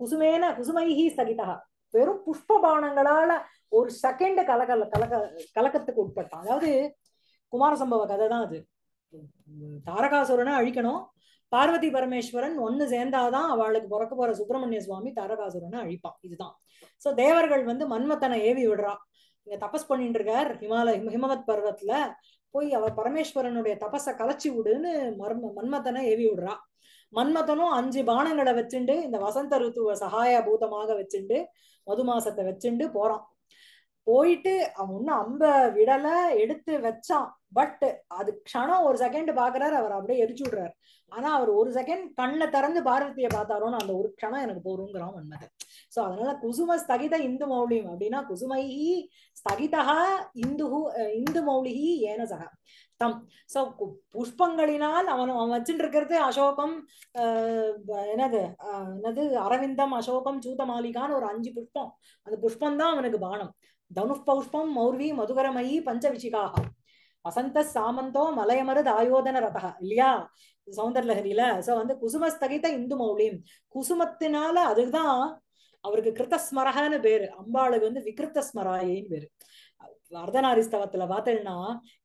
A: குசுமேன குசுமைஹி ஸ்தகிதா வெறும் புஷ்ப பானங்களால ஒரு செகண்ட் கலகல கலக கலக்கத்துக்கு உட்பட்டான் அதாவது குமார சம்பவ கதை தான் அது தாரகாசுரனை அழிக்கணும் பார்வதி பரமேஸ்வரன் ஒன்னு சேர்ந்தாதான் அவளுக்கு பிறக்க போற சுப்பிரமணிய சுவாமி தாரகாசுரனை அழிப்பான் இதுதான் சோ தேவர்கள் வந்து மன்மத்தனை ஏவி விடுறா இங்க தபஸ் பண்ணிட்டு இருக்கார் ஹிமாலய ஹிமவத் பர்வத்துல போய் அவர் பரமேஸ்வரனுடைய தபஸை கலைச்சி விடுன்னு மர்ம மன்மத்தனை ஏவி விடுறா மன்மத்தனும் அஞ்சு பானங்களை வச்சுண்டு இந்த வசந்த ருத்துவ சகாய பூதமாக வச்சுண்டு மது மாசத்தை வச்சுண்டு போறான் போயிட்டு அவன் ஒண்ணு அம்ப விடல எடுத்து வச்சான் பட் அது க்ஷணம் ஒரு செகண்ட் பாக்குறாரு அவர் அப்படியே எரிச்சு விடுறாரு ஆனா அவர் ஒரு செகண்ட் கண்ணை திறந்து பாரதியை பார்த்தாரோன்னு அந்த ஒரு க்ஷணம் எனக்கு போறோங்கிறான் மன்மதன் சோ அதனால குசும ஸ்தகித இந்து மௌலியம் அப்படின்னா குசுமைஹி ஸ்தகிதா இந்து இந்து மௌலிகி சக தம் சோ புஷ்பங்களினால் அவன் அவன் வச்சுட்டு இருக்கிறது அசோகம் என்னது என்னது அரவிந்தம் அசோகம் சூத மாளிகான்னு ஒரு அஞ்சு புஷ்பம் அந்த புஷ்பம் தான் அவனுக்கு பானம் தனுப்பௌஷ்பம் மௌர்வி மதுகரமயி பஞ்சவிச்சிகாக வசந்த சாமந்தோ மலையமருது ஆயோதன ரதா இல்லையா சௌந்தர் லஹரியில சோ வந்து குசுமஸ்தகித இந்து மௌலியும் குசுமத்தினால அதுதான் அவருக்கு கிருத்தஸ்மரகன்னு பேரு அம்பாளுக்கு வந்து விகிருத்த ஸ்மராயின்னு பேரு அர்த்தநாரிஸ்தவத்துல பார்த்தேன்னா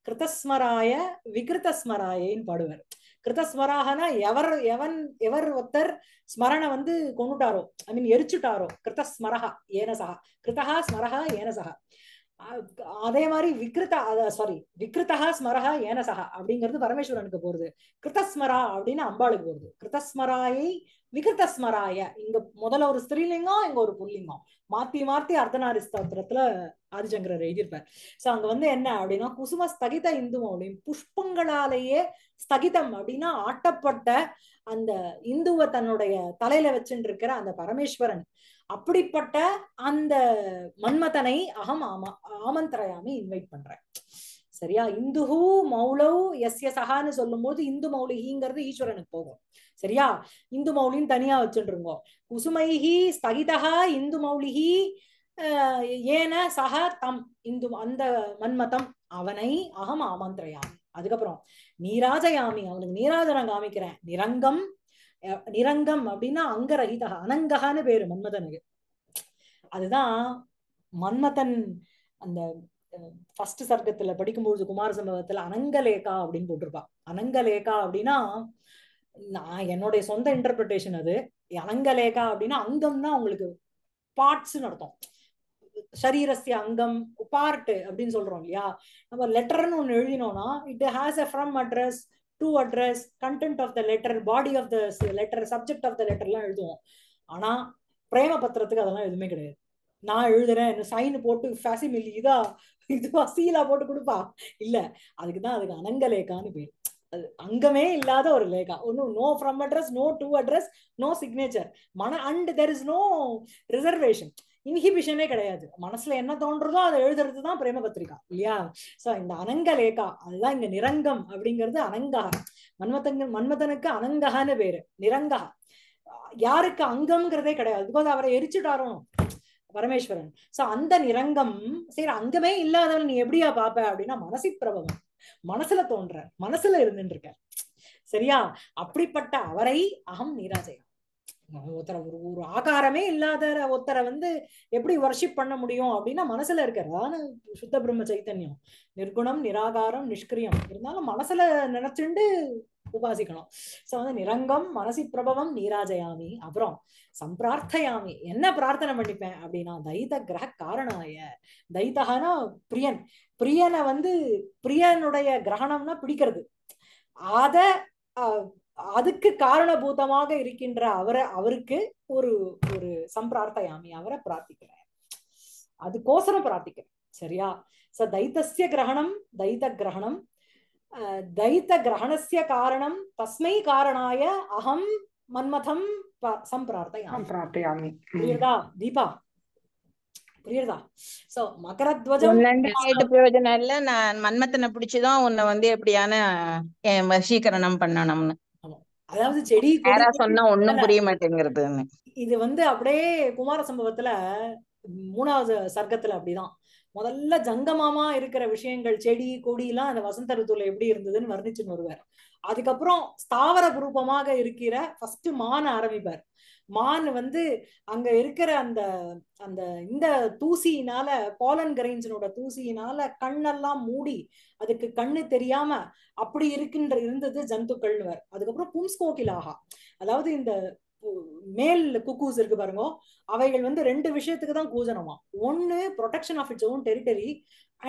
A: கிருத்தஸ்மராய விகிருத்தஸ்மராயின்னு பாடுவார் கிருதஸ்மராகனா எவர் எவன் எவர் ஒருத்தர் ஸ்மரணை வந்து கொண்டுட்டாரோ ஐ மீன் எரிச்சுட்டாரோ கிருதஸ்மரகா ஏனசகா கிருதஹா ஸ்மரகா ஏனசகா அதே மாதிரி விக்ருத சாரி விக்ருத்தகா ஸ்மரகா ஏனசகா அப்படிங்கிறது பரமேஸ்வரனுக்கு போறது கிருதஸ்மரா அப்படின்னு அம்பாளுக்கு போறது கிருதஸ்மராயை விகிருதஸ்மராய இங்க முதல்ல ஒரு ஸ்திரீலிங்கம் இங்க ஒரு புல்லிங்கம் மாத்தி மாத்தி அர்த்தநாரி ஸ்தோத்திரத்துல ஆதிசங்கரர் எழுதியிருப்பார் சோ அங்க வந்து என்ன அப்படின்னா குசும ஸ்தகித இந்து அப்படின்னு புஷ்பங்களாலேயே ஸ்தகிதம் அப்படின்னா ஆட்டப்பட்ட அந்த இந்துவ தன்னுடைய தலையில வச்சுட்டு இருக்கிற அந்த பரமேஸ்வரன் அப்படிப்பட்ட அந்த மன்மதனை அகம் ஆமா ஆமந்திரயாமி இன்வைட் பண்றேன் சரியா இந்துஹு எஸ் எஸ் அஹான்னு சொல்லும் போது இந்து மௌலிகிங்கிறது ஈஸ்வரனுக்கு போகும் சரியா இந்து மௌலின்னு தனியா இருக்கோம் குசுமைஹி ஸ்தகிதா இந்து மௌலிகி ஏன சக தம் இந்து அந்த மன்மதம் அவனை அகம் ஆமந்திரையாமி அதுக்கப்புறம் நீராஜயாமி அவனுக்கு நீராஜனம் காமிக்கிறேன் நிரங்கம் நிரங்கம் அப்படின்னா அங்கரகிதா அனங்ககான்னு பேரு மன்மதனுக்கு அதுதான் மன்மதன் அந்த ஃபர்ஸ்ட் சர்க்கத்துல படிக்கும்போது குமார சம்பவத்துல அனங்கலேகா அப்படின்னு போட்டிருப்பா அனங்கலேகா அப்படின்னா நான் என்னுடைய சொந்த இன்டர்பிரிட்டேஷன் அது அனங்கலேகா அப்படின்னா அங்கம்னா உங்களுக்கு பார்ட்ஸ் நடத்தும் சரீரஸ்திய அங்கம் பார்ட் அப்படின்னு சொல்றோம் இல்லையா நம்ம லெட்டர்னு ஒன்று எழுதினோம்னா it has a from address to address content of the letter body of the letter subject of the லெட்டர்லாம் எழுதுவோம் ஆனா பிரேம பத்திரத்துக்கு அதெல்லாம் எதுவுமே கிடையாது நான் எழுதுறேன் சைன் போட்டு ஃபேசிமில் இதா இதுவா சீலா போட்டு கொடுப்பா இல்ல அதுக்குதான் அதுக்கு அனங்கலேகான்னு பேர் அது அங்கமே இல்லாத ஒரு லேகா ஒன்னும் no from address no to address no signature மன and there is no reservation இன்ஹிபிஷனே கிடையாது மனசுல என்ன தோன்றதோ அதை எழுதுறது தான் பிரேம பத்திரிகா இல்லையா சோ இந்த அனங்க லேகா அதுதான் இங்க நிரங்கம் அப்படிங்கிறது அனங்கா மன்மத்தங்க மன்மதனுக்கு அனங்கஹான்னு பேரு நிரங்கா யாருக்கு அங்கம்ங்கிறதே கிடையாது பிகாஸ் அவரை எரிச்சுட்டாரோ பரமேஸ்வரன் சோ அந்த நிரங்கம் சரி அங்கமே இல்லாதவன் நீ எப்படியா பாப்ப அப்படின்னா மனசி பிரபவம் மனசுல தோன்ற மனசுல இருந்துட்டு இருக்க சரியா அப்படிப்பட்ட அவரை அகம் நீராஜயம் ஒருத்தரை ஒரு ஒரு ஆகாரமே இல்லாத ஒருத்தரை வந்து எப்படி வர்ஷிப் பண்ண முடியும் அப்படின்னா மனசுல இருக்கிறதான சுத்த பிரம்ம சைத்தன்யம் நிர்குணம் நிராகாரம் நிஷ்கிரியம் இருந்தாலும் மனசுல நினைச்சுண்டு உபாசிக்கணும் சோ வந்து நிரங்கம் மனசி பிரபவம் நீராஜயாமி அப்புறம் சம்பிரார்த்தையாமி என்ன பிரார்த்தனை பண்ணிப்பேன் அப்படின்னா தைத கிரக காரணாய தைத்தகனா பிரியன் பிரியனை வந்து பிரியனுடைய கிரகணம்னா பிடிக்கிறது அத அதுக்கு காரணபூதமாக இருக்கின்ற அவரை அவருக்கு ஒரு ஒரு சம்பிரார்த்தயாமி அவரை பிரார்த்திக்கிறேன் கோசரம் பிரார்த்திக்கிறேன் சரியா ச தைத்தசிய கிரகணம் தைத்த கிரகணம் தைத்த கிரகணசிய காரணம் தஸ்மை காரணாய அகம் மன்மதம் சம்பிரார்த்தயாமி புரியுதா தீபா புரியுதா சோ மகரத்வஜம் பிரயோஜனம் இல்ல நான் மன்மத்தனை பிடிச்சுதான் உன்னை வந்து எப்படியான வசீகரணம் பண்ணணும்னு அதாவது செடி சொன்னா ஒண்ணும் புரிய மாட்டேங்கிறது இது வந்து அப்படியே குமார சம்பவத்துல மூணாவது சர்க்கத்துல அப்படிதான் முதல்ல ஜங்கமாமா இருக்கிற விஷயங்கள் செடி கொடி எல்லாம் அந்த வசந்த ருத்துல எப்படி இருந்ததுன்னு வர்ணிச்சுன்னு வருவார் அதுக்கப்புறம் ஸ்தாவர குரூபமாக இருக்கிற ஃபர்ஸ்ட் மான ஆரம்பிப்பார் மான் வந்து அங்க இருக்கிற அந்த அந்த இந்த தூசியினால போலன் கிரைன்ஸனோட தூசியினால கண்ணெல்லாம் மூடி அதுக்கு கண்ணு தெரியாம அப்படி இருக்கின்ற இருந்தது ஜந்துக்கள்வர் அதுக்கப்புறம் பும்ஸ்கோகிலாகா அதாவது இந்த மேல் குக்கூஸ் இருக்கு பாருங்க அவைகள் வந்து ரெண்டு விஷயத்துக்கு தான் கூஜனமா ஒன்னு protection of its own territory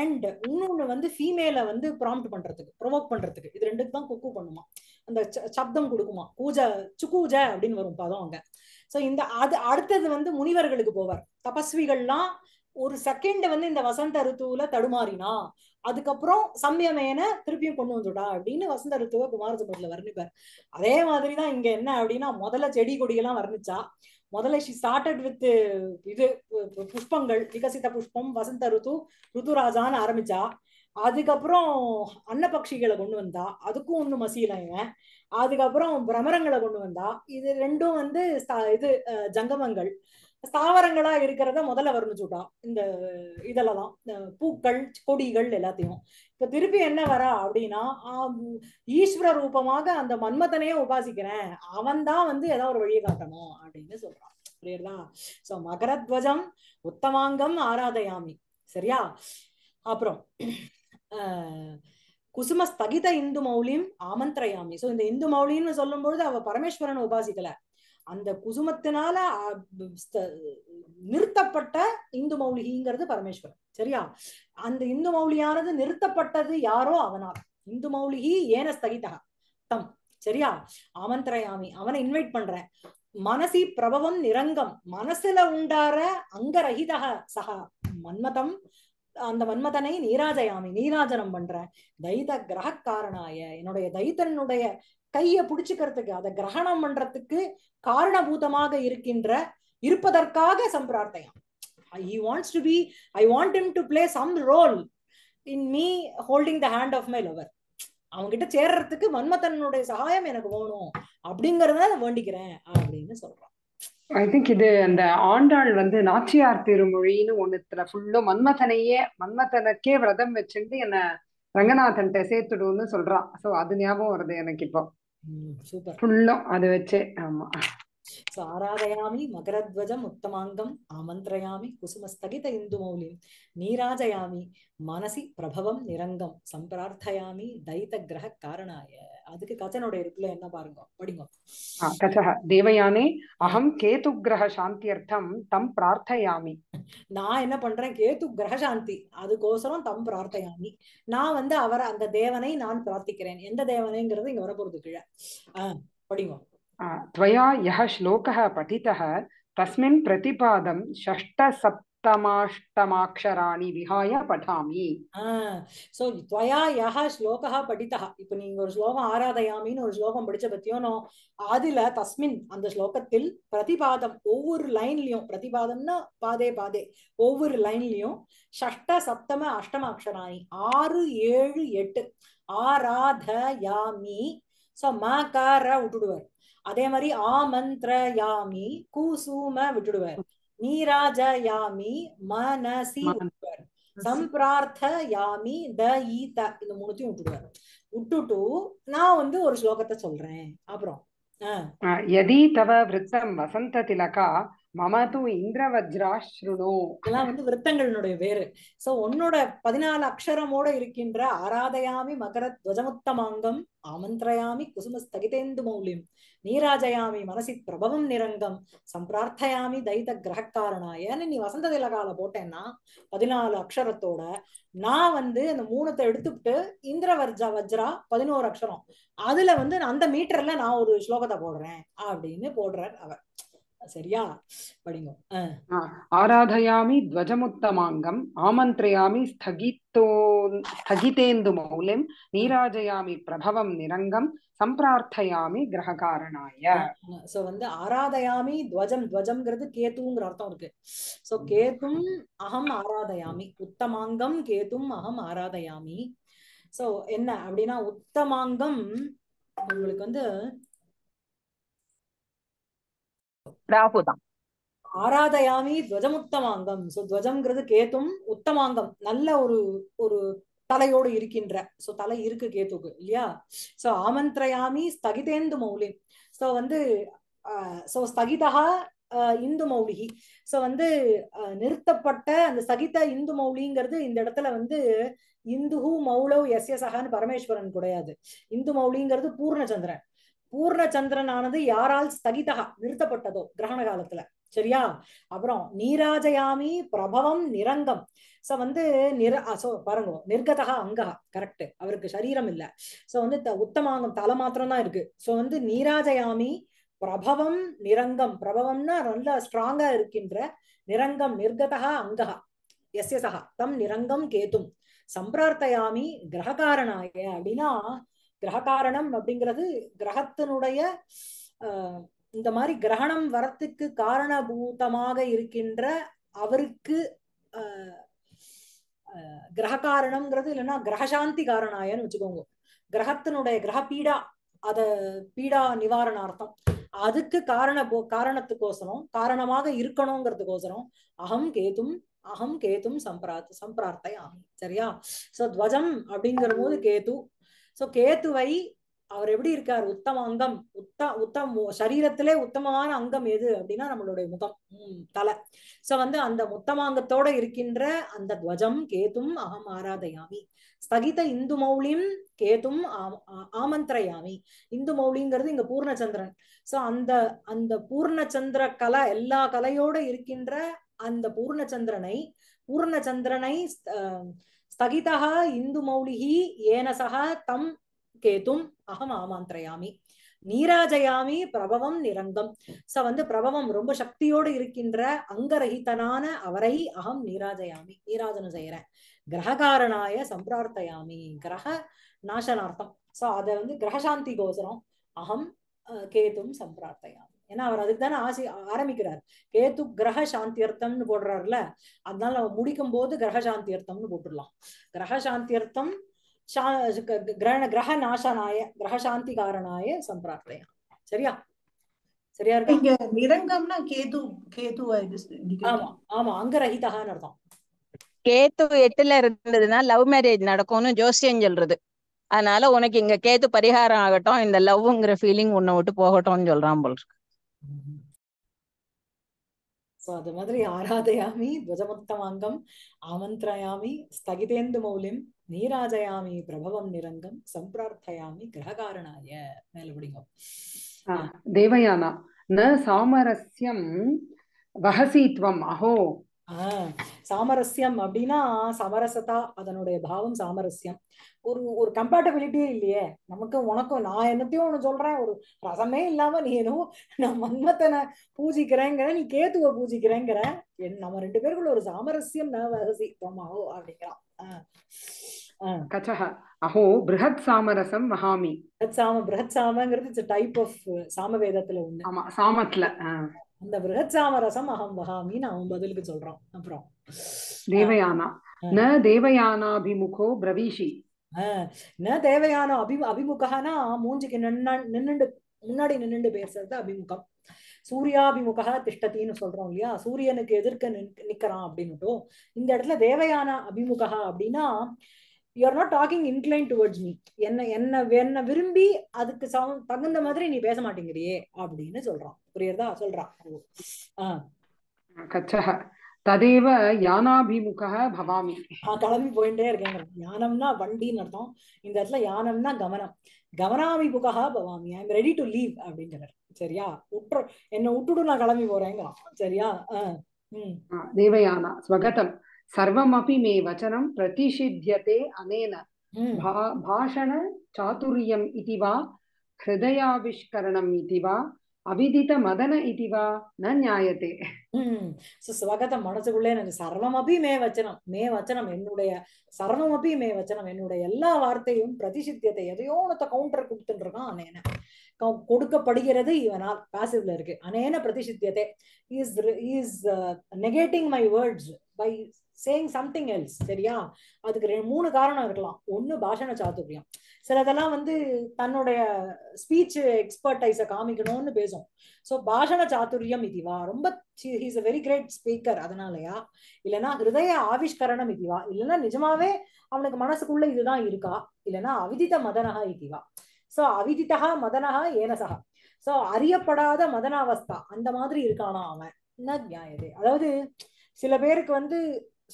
A: and இன்னொன்னு வந்து ஃபீமேல வந்து ப்ராம்ப்ட் பண்றதுக்கு ப்ரொவோக் பண்றதுக்கு இது ரெண்டுக்கு தான் குக்கு பண்ணுமா அந்த சப்தம் கொடுக்குமா கூஜ சுக்கூஜ அப்படின்னு வரும் பதம் அங்க சோ இந்த அது அடுத்தது வந்து முனிவர்களுக்கு போவார் தபஸ்விகள்லாம் ஒரு செகண்ட் வந்து இந்த வசந்த ருத்துல தடுமாறினா அதுக்கப்புறம் சம்யமேன திருப்பியும் கொண்டு வந்துடா அப்படின்னு வசந்த ரித்துவ குமார சம்பத்துல வர்ணிப்பார் அதே மாதிரிதான் இங்க என்ன அப்படின்னா முதல்ல செடி கொடியெல்லாம் வர்ணிச்சா முதல்ல ஷி ஸ்டார்டட் வித் இது புஷ்பங்கள் விகசித புஷ்பம் வசந்த ருத்து ருத்துராஜான்னு ஆரம்பிச்சா அதுக்கப்புறம் அன்னபக்ஷிகளை கொண்டு வந்தா அதுக்கும் ஒன்னும் மசியலாம் இவன் அதுக்கப்புறம் பிரமரங்களை கொண்டு வந்தா இது ரெண்டும் வந்து இது ஜங்கமங்கள் தாவரங்களா இருக்கிறத முதல்ல வர்ணிச்சுட்டா இந்த இதெல்லாம் பூக்கள் கொடிகள் எல்லாத்தையும் இப்ப திருப்பி என்ன வரா அப்படின்னா ஈஸ்வர ரூபமாக அந்த மன்மதனையே உபாசிக்கிறேன் அவன் தான் வந்து ஏதாவது ஒரு வழியை காட்டணும் அப்படின்னு சொல்றான் புரியுதா சோ மகரத்வஜம் உத்தமாங்கம் ஆராதயாமி சரியா அப்புறம் ஆஹ் குசும ஸ்தகித இந்து மௌலியும் ஆமந்திரயாமி சோ இந்த இந்து மௌலின்னு சொல்லும் பொழுது அவ பரமேஸ்வரன் உபாசிக்கல அந்த குசுமத்தினால நிறுத்தப்பட்ட இந்து மௌலிகிங்கிறது பரமேஸ்வரன் சரியா அந்த இந்து மௌலியானது நிறுத்தப்பட்டது யாரோ அவனால் இந்து மௌலிகி ஏன ஸ்தகிதா தம் சரியா ஆமந்திரயாமி அவனை இன்வைட் பண்றேன் மனசி பிரபவம் நிரங்கம் மனசுல உண்டார அங்கரகிதக சகா மன்மதம் அந்த வன்மதனை நீராஜயாமி நீராஜனம் பண்றேன் தைத கிரகக்காரனாய என்னுடைய தைத்தனுடைய கைய புடிச்சுக்கிறதுக்கு அதை கிரகணம் பண்றதுக்கு காரணபூதமாக இருக்கின்ற இருப்பதற்காக சம்பிரார்த்தையாம் I wants to be I want him to play some role in me holding the hand of my lover அவங்ககிட்ட சேர்றதுக்கு மன்மதனுடைய சகாயம் எனக்கு வேணும் அப்படிங்கறத வேண்டிக்கிறேன் அப்படின்னு சொல்றான்
B: ஐ திங்க் இது அந்த ஆண்டாள் வந்து நாச்சியார் திருமொழின்னு ஒண்ணுத்துல ஃபுல்லும் மன்மதனையே மன்மதனுக்கே விரதம் வச்சுட்டு என்ன ரங்கநாதன் சேர்த்துடுன்னு சொல்றான் சோ அது ஞாபகம் வருது எனக்கு இப்போ ஃபுல்லும் அது வச்சே ஆமா
A: சாராதயாமி மகரத்வஜம் உத்தமாங்கம் ஆமந்திரயாமி குசுமஸ்தகித மௌலிம் நீராஜயாமி மனசி பிரபவம் நிரங்கம் சம்பிரார்த்தயாமி தைத்த கிரக காரணாய அதுக்கு கச்சனுடைய இருக்குல்ல என்ன பாருங்க படிங்க கச்சக
B: தேவயானே அகம் கேது கிரக அர்த்தம் தம்
A: பிரார்த்தயாமி நான் என்ன பண்றேன் கேது கிரக சாந்தி அதுக்கோசரம் தம் பிரார்த்தயாமி நான் வந்து அவரை அந்த தேவனை நான் பிரார்த்திக்கிறேன் எந்த தேவனைங்கிறது இங்க வரப்போறது கீழே ஆஹ் படிங்க
B: त्वया यः श्लोकः पठितः तस्मिन् प्रतिपादं
A: षष्टसप्त சப்தமாஷ்டமாட்சராணி விஹாய படாமி சோ துவயா யஹ ஸ்லோகா படித்தா இப்ப நீங்க ஒரு ஸ்லோகம் ஆராதயாமின்னு ஒரு ஸ்லோகம் படிச்ச பத்தியோனோ அதுல தஸ்மின் அந்த ஸ்லோகத்தில் பிரதிபாதம் ஒவ்வொரு லைன்லயும் பிரதிபாதம்னா பாதே பாதே ஒவ்வொரு லைன்லயும் ஷஷ்ட சப்தம அஷ்டம அக்ஷராணி ஆறு ஏழு எட்டு ஆராத யாமி சோ ம கார விட்டுடுவார் அதே மாதிரி ஆமந்திர யாமி கூசூம விட்டுடுவார் நீராஜ யாமி மனசி விட்டுடுவார் சம்பிரார்த்த யாமி த ஈத இந்த மூணுத்தையும் விட்டுடுவார் விட்டுட்டு நான் வந்து ஒரு ஸ்லோகத்தை சொல்றேன்
B: அப்புறம் தவ तव வசந்த திலகா மம தூ
A: இந்திரவஜ்ராஸ்ருணோ இதெல்லாம் வந்து விருத்தங்களினுடைய வேறு சோ உன்னோட பதினாலு அக்ஷரமோட இருக்கின்ற ஆராதயாமி மகர துவஜமுத்தமாங்கம் ஆமந்திரயாமி குசும ஸ்தகிதேந்து மௌலியம் நீராஜயாமி மனசி பிரபவம் நிரங்கம் சம்பிரார்த்தயாமி தைத கிரகக்காரனா ஏன்னு நீ வசந்த திலகால போட்டேன்னா பதினாலு அக்ஷரத்தோட நான் வந்து அந்த மூணத்தை எடுத்துட்டு இந்திரவர்ஜா வஜ்ரா பதினோரு அக்ஷரம் அதுல வந்து அந்த மீட்டர்ல நான் ஒரு ஸ்லோகத்தை போடுறேன் அப்படின்னு போடுறார் அவர் சரியா படிங்க
B: ஆராதயாமி துவஜமுத்தமாங்கம் ஆமந்திரயாமி ஸ்தகித்தோ ஸ்தகிதேந்து மௌலிம் நீராஜயாமி பிரபவம் நிரங்கம் சம்பிரார்த்தயாமி
A: கிரகாரணாய சோ வந்து ஆராதயாமி துவஜம் துவஜம்ங்கிறது கேதுங்கிற அர்த்தம் இருக்கு சோ கேத்தும் அகம் ஆராதயாமி உத்தமாங்கம் கேத்தும் அகம் ஆராதயாமி சோ என்ன அப்படின்னா உத்தமாங்கம் உங்களுக்கு வந்து பிராபுதம் ஆராதயாமி துவஜமுத்தமாங்கம் சோ துவஜம்ங்கிறது கேத்தும் உத்தமாங்கம் நல்ல ஒரு ஒரு தலையோடு இருக்கின்ற சோ தலை இருக்கு கேத்துக்கு இல்லையா சோ ஆமந்திரயாமி ஸ்தகிதேந்து மௌலி சோ வந்து சோ ஸ்தகிதா இந்து மௌலிகி சோ வந்து நிறுத்தப்பட்ட அந்த சகித இந்து மௌலிங்கிறது இந்த இடத்துல வந்து இந்துஹு மௌலவ் எஸ் எஸ் அகான்னு பரமேஸ்வரன் கிடையாது இந்து மௌலிங்கிறது பூர்ணச்சந்திரன் பூர்ண சந்திரனானது யாரால் ஸ்தகிதகா நிறுத்தப்பட்டதோ கிரகண காலத்துல சரியா அப்புறம் நீராஜயாமி பிரபவம் நிரங்கம் சோ வந்து நிர சோ பாருங்க நிர்கதகா அங்ககா கரெக்ட் அவருக்கு சரீரம் இல்ல சோ வந்து உத்தமாங்கம் தலை மாத்திரம் தான் இருக்கு சோ வந்து நீராஜயாமி பிரபவம் நிரங்கம் பிரபவம்னா நல்ல ஸ்ட்ராங்கா இருக்கின்ற நிரங்கம் நிர்கதகா எஸ் எஸ்யசகா தம் நிரங்கம் கேத்தும் சம்பிரார்த்தயாமி கிரககாரணாய அப்படின்னா காரணம் அப்படிங்கிறது கிரகத்தினுடைய இந்த மாதிரி கிரகணம் வரத்துக்கு காரணபூதமாக இருக்கின்ற அவருக்கு கிரக காரணம்ங்கிறது இல்லைன்னா கிரகசாந்தி காரணாயன்னு வச்சுக்கோங்க கிரகத்தினுடைய கிரக பீடா அத பீடா நிவாரணார்த்தம் அதுக்கு காரண போ காரணத்துக்கோசரம் காரணமாக இருக்கணுங்கிறதுக்கோசரம் அகம் கேதும் அகம் கேதும் சம்பிரா சம்பிரார்த்தை ஆகும் சரியா சோ துவஜம் அப்படிங்கிற போது கேது சோ கேத்துவை அவர் எப்படி இருக்கார் உத்தம அங்கம் உத்த உத்தம் சரீரத்திலே உத்தமமான அங்கம் எது அப்படின்னா நம்மளுடைய முகம் தலை சோ வந்து அந்த உத்தமாங்கத்தோட இருக்கின்ற அந்த துவஜம் கேத்தும் அகம் ஆராதையாமி ஸ்தகித இந்து மௌலியும் கேத்தும் ஆமந்திரயாமி இந்து மௌலிங்கிறது இங்க பூர்ணச்சந்திரன் சோ அந்த அந்த பூர்ணச்சந்திர கலை எல்லா கலையோட இருக்கின்ற அந்த பூர்ணச்சந்திரனை பூர்ணச்சந்திரனை ஸ்தகிதா இந்து மௌலிகி சக தம் கேத்தும் அகம் ஆமாந்திரயாமி நீராஜயாமி பிரபவம் நிரங்கம் ச வந்து பிரபவம் ரொம்ப சக்தியோடு இருக்கின்ற அங்கரகிதனான அவரை அகம் நீராஜயாமி நீராஜனு செய்யறேன் கிரககாரனாய சம்பிரார்த்தயாமி கிரக நாசனார்த்தம் சோ அத வந்து கிரகசாந்தி கோசரம் அகம் கேதும் சம்பிரார்த்தயாமி ஏன்னா அவர் அதுக்கு தானே ஆசை ஆரம்பிக்கிறார் கேத்து கிரக சாந்தியர்த்தம்னு போடுறாருல அதனால நம்ம முடிக்கும் போது கிரக சாந்தியர்த்தம்னு போட்டுடலாம் கிரக சாந்தியர்த்தம் கிரகண கிரக நாசனாய கிரக சாந்தி காரணாய சம்பிரார்த்தையா சரியா சரியா இருக்கு நிரங்கம்னா கேது கேது ஆமா ஆமா அங்க ரஹிதகான்னு அர்த்தம் கேத்து எட்டுல இருந்ததுன்னா லவ் மேரேஜ் நடக்கும்னு ஜோசியம் சொல்றது அதனால உனக்கு இங்க கேத்து பரிகாரம் ஆகட்டும் இந்த லவ்ங்கிற ஃபீலிங் உன்னை விட்டு போகட்டும்னு சொல்றான் போல் இருக்கு சோ அது மாதிரி ஆராதையாமி துவஜமுத்தமாங்கம் ஆமந்திரயாமி ஸ்தகிதேந்து மௌலிம் நீராஜயாமி பிரபவம் நிரங்கம் சம்பிரார்த்தயாமி கிரகாரணாய மேல
B: தேவயானா ந சாமரஸ்யம் வகசித்வம் அஹோ
A: சாமரஸ்யம் அப்படின்னா சமரசதா அதனுடைய பாவம் சாமரஸ்யம் ஒரு ஒரு கம்பேட்டபிலிட்டியே இல்லையே நமக்கு உனக்கும் நான் என்னத்தையும் ஒன்று சொல்றேன் ஒரு ரசமே இல்லாம நீ ஏதோ நான் மன்மத்தனை பூஜிக்கிறேங்கிற நீ கேத்துவ பூஜிக்கிறேங்கிற என் நம்ம ரெண்டு பேருக்குள்ள ஒரு சாமரஸ்யம் ந வகசி தொமாவோ அப்படிங்கிறான் கச்சக அஹோ பிருஹத் சாமரசம் மகாமி பிருஹத் சாம பிருஹத் சாமங்கிறது டைப் ஆஃப் உண்டு ஆமா சாமத்துல அந்த விருகச்சாமரசம் அகம் வகாமின்னு அவன் பதிலுக்கு சொல்றான் அப்புறம் தேவயானா ந தேவயானாபிமுகோ பிரவீஷி ந தேவையான அபி அபிமுகனா மூஞ்சிக்கு நின்னா நின்னுண்டு முன்னாடி நின்னுண்டு பேசுறது அபிமுகம் சூர்யாபிமுகா திஷ்டத்தின்னு சொல்றோம் இல்லையா சூரியனுக்கு எதிர்க்க நிக்கிறான் அப்படின்னுட்டும் இந்த இடத்துல தேவயான அபிமுக அப்படின்னா you are not talking incline towards me என்ன என்ன என்ன விரும்பி அதுக்கு சவு தகுந்த மாதிரி நீ பேச மாட்டேங்கிறியே அப்படின்னு சொல்றான் புரியுறதா சொல்றான்
B: கச்சக ததேவ யானாபிமுக
A: பவாமி கிளம்பி போயிட்டே இருக்கேங்க யானம்னா வண்டின்னு அர்த்தம் இந்த இடத்துல யானம்னா கவனம் கவனாபிமுக பவாமி I am ready to leave அப்படிங்கிறார் சரியா உற்று என்ன விட்டுடும் நான் கிளம்பி போறேங்கிறான் சரியா ஆஹ்
B: தேவயானா ஸ்வகதம் சர்வமபி மே வச்சனம் பிரதிஷித்தியதே அனேன பாஷண சாதுரியம் இது வா ஹிருதயாவிஷ்கரணம்
A: இது வா அவிதித
B: மதன இதுவா ந நியாயத்தே
A: சுவாகதம் மனசுக்குள்ளே எனக்கு சர்வமபி மே வச்சனம் மே வச்சனம் என்னுடைய சர்வமபி மே வச்சனம் என்னுடைய எல்லா வார்த்தையும் பிரதிஷித்தியத்தை எதையோ ஒன்றத்த கவுண்டர் கொடுத்துட்டு இருக்கான் அனேன கொடுக்கப்படுகிறது இவனால் பாசிவ்ல இருக்கு அனேன பிரதிஷித்தியத்தை is is negating uh, my words by saying something else சரியா அதுக்கு மூணு காரணம் இருக்கலாம் ஒன்று பாஷண சாத்துரியம் சிலதெல்லாம் வந்து தன்னுடைய ஸ்பீச் எக்ஸ்பர்டைஸை காமிக்கணும்னு பேசும் ஸோ பாஷண சாத்துரியம் இதுவா ரொம்ப he's a very great speaker அதனாலயா இல்லைன்னா ஹிருதய ஆவிஷ்கரணம் இதுவா இல்லைன்னா நிஜமாவே அவனுக்கு மனசுக்குள்ள இதுதான் இருக்கா இல்லைன்னா அவிதித மதனகா இதுவா ஸோ அவிதிதா மதனகா ஏனசகா ஸோ அறியப்படாத மதனாவஸ்தா அந்த மாதிரி இருக்கானா அவன் என்ன நியாயது அதாவது சில பேருக்கு வந்து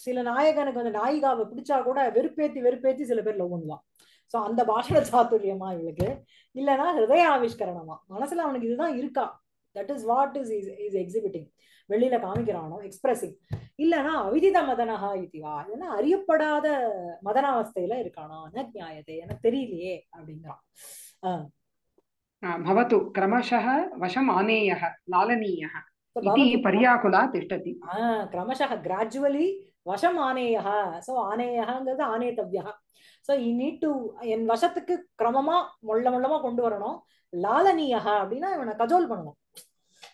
A: சில நாயகனுக்கு அந்த நாயிகாவை பிடிச்சா கூட வெறுப்பேத்தி வெறுப்பேத்தி சில பேர் லவ் பண்ணுவான் ஸோ அந்த பாஷண சாத்துரியமா இவளுக்கு இல்லைன்னா ஹிருதய ஆவிஷ்கரணமா மனசுல அவனுக்கு இதுதான் இருக்கா that is what is is exhibiting வெளியில காமிக்கிறானோ எக்ஸ்பிரசிங் இல்லைன்னா அவிதித மதனஹா இதுவா இல்லைன்னா அறியப்படாத மதனாவஸ்தையில இருக்கானா என்ன நியாயத்தை எனக்கு தெரியலையே அப்படிங்கிறான் ஆஹ் கிரமசக கிராஜுவலி வசம் ஆனேயா ஸோ ஆனேயாங்கிறது ஆனேத்தவ்யா ஸோ இ நீட் டு என் வசத்துக்கு கிரமமா மொள்ள மொள்ளமா கொண்டு வரணும் லாலனியா அப்படின்னா இவனை கஜோல் பண்ணணும்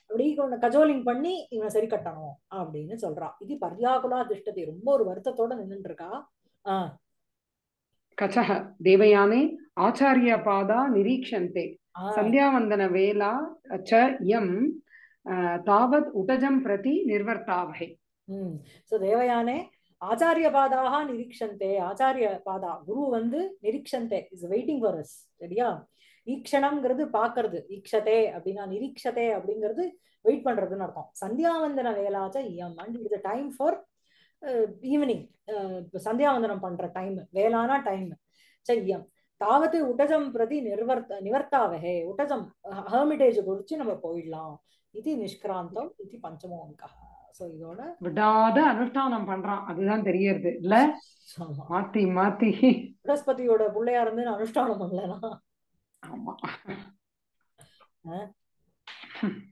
A: அப்படி இவனை கஜோலிங் பண்ணி இவனை சரி கட்டணும் அப்படின்னு சொல்றான் இது பர்யாகுலா திருஷ்டத்தை ரொம்ப ஒரு வருத்தத்தோட நின்றுட்டு இருக்கா ஆஹ்
B: கச்சக தேவயானே ஆச்சாரிய பாதா நிரீக்ஷந்தே சந்தியாவந்தன வேலா ச எம் தாவத் உடஜம் பிரதி நிர்வர்த்தாவகை
A: சோ தேவயானே ஆச்சாரிய பாதாக நிரீக்ஷந்தே ஆச்சாரிய பாதா குரு வந்து நிரீக்ஷந்தே இஸ் வெயிட்டிங் ஃபார் அஸ் சரியா ஈக்ஷணம்ங்கிறது பாக்குறது ஈக்ஷதே அப்படின்னா நிரீக்ஷதே அப்படிங்கிறது வெயிட் பண்றதுன்னு அர்த்தம் சந்தியாவந்தன வேலாச்சம் இஎம் and it's time for evening சந்தியாவந்தனம் பண்ற டைம் வேலானா டைம் செய்யம் தாவது உடஜம் பிரதி நிர்வர்த்த நிவர்த்தாவகே உடஜம் ஹர்மிட்டேஜ் குறிச்சு நம்ம போயிடலாம் இது நிஷ்கிராந்தம் இது பஞ்சமோ அங்கா சோ இதோட
B: விடாத அனுஷ்டானம் பண்றான் அதுதான் தெரியறது இல்ல மாத்தி மாத்தி
A: பிரகஸ்பதியோட பிள்ளையா இருந்து அனுஷ்டானம் பண்ணலாம்
B: ஆமா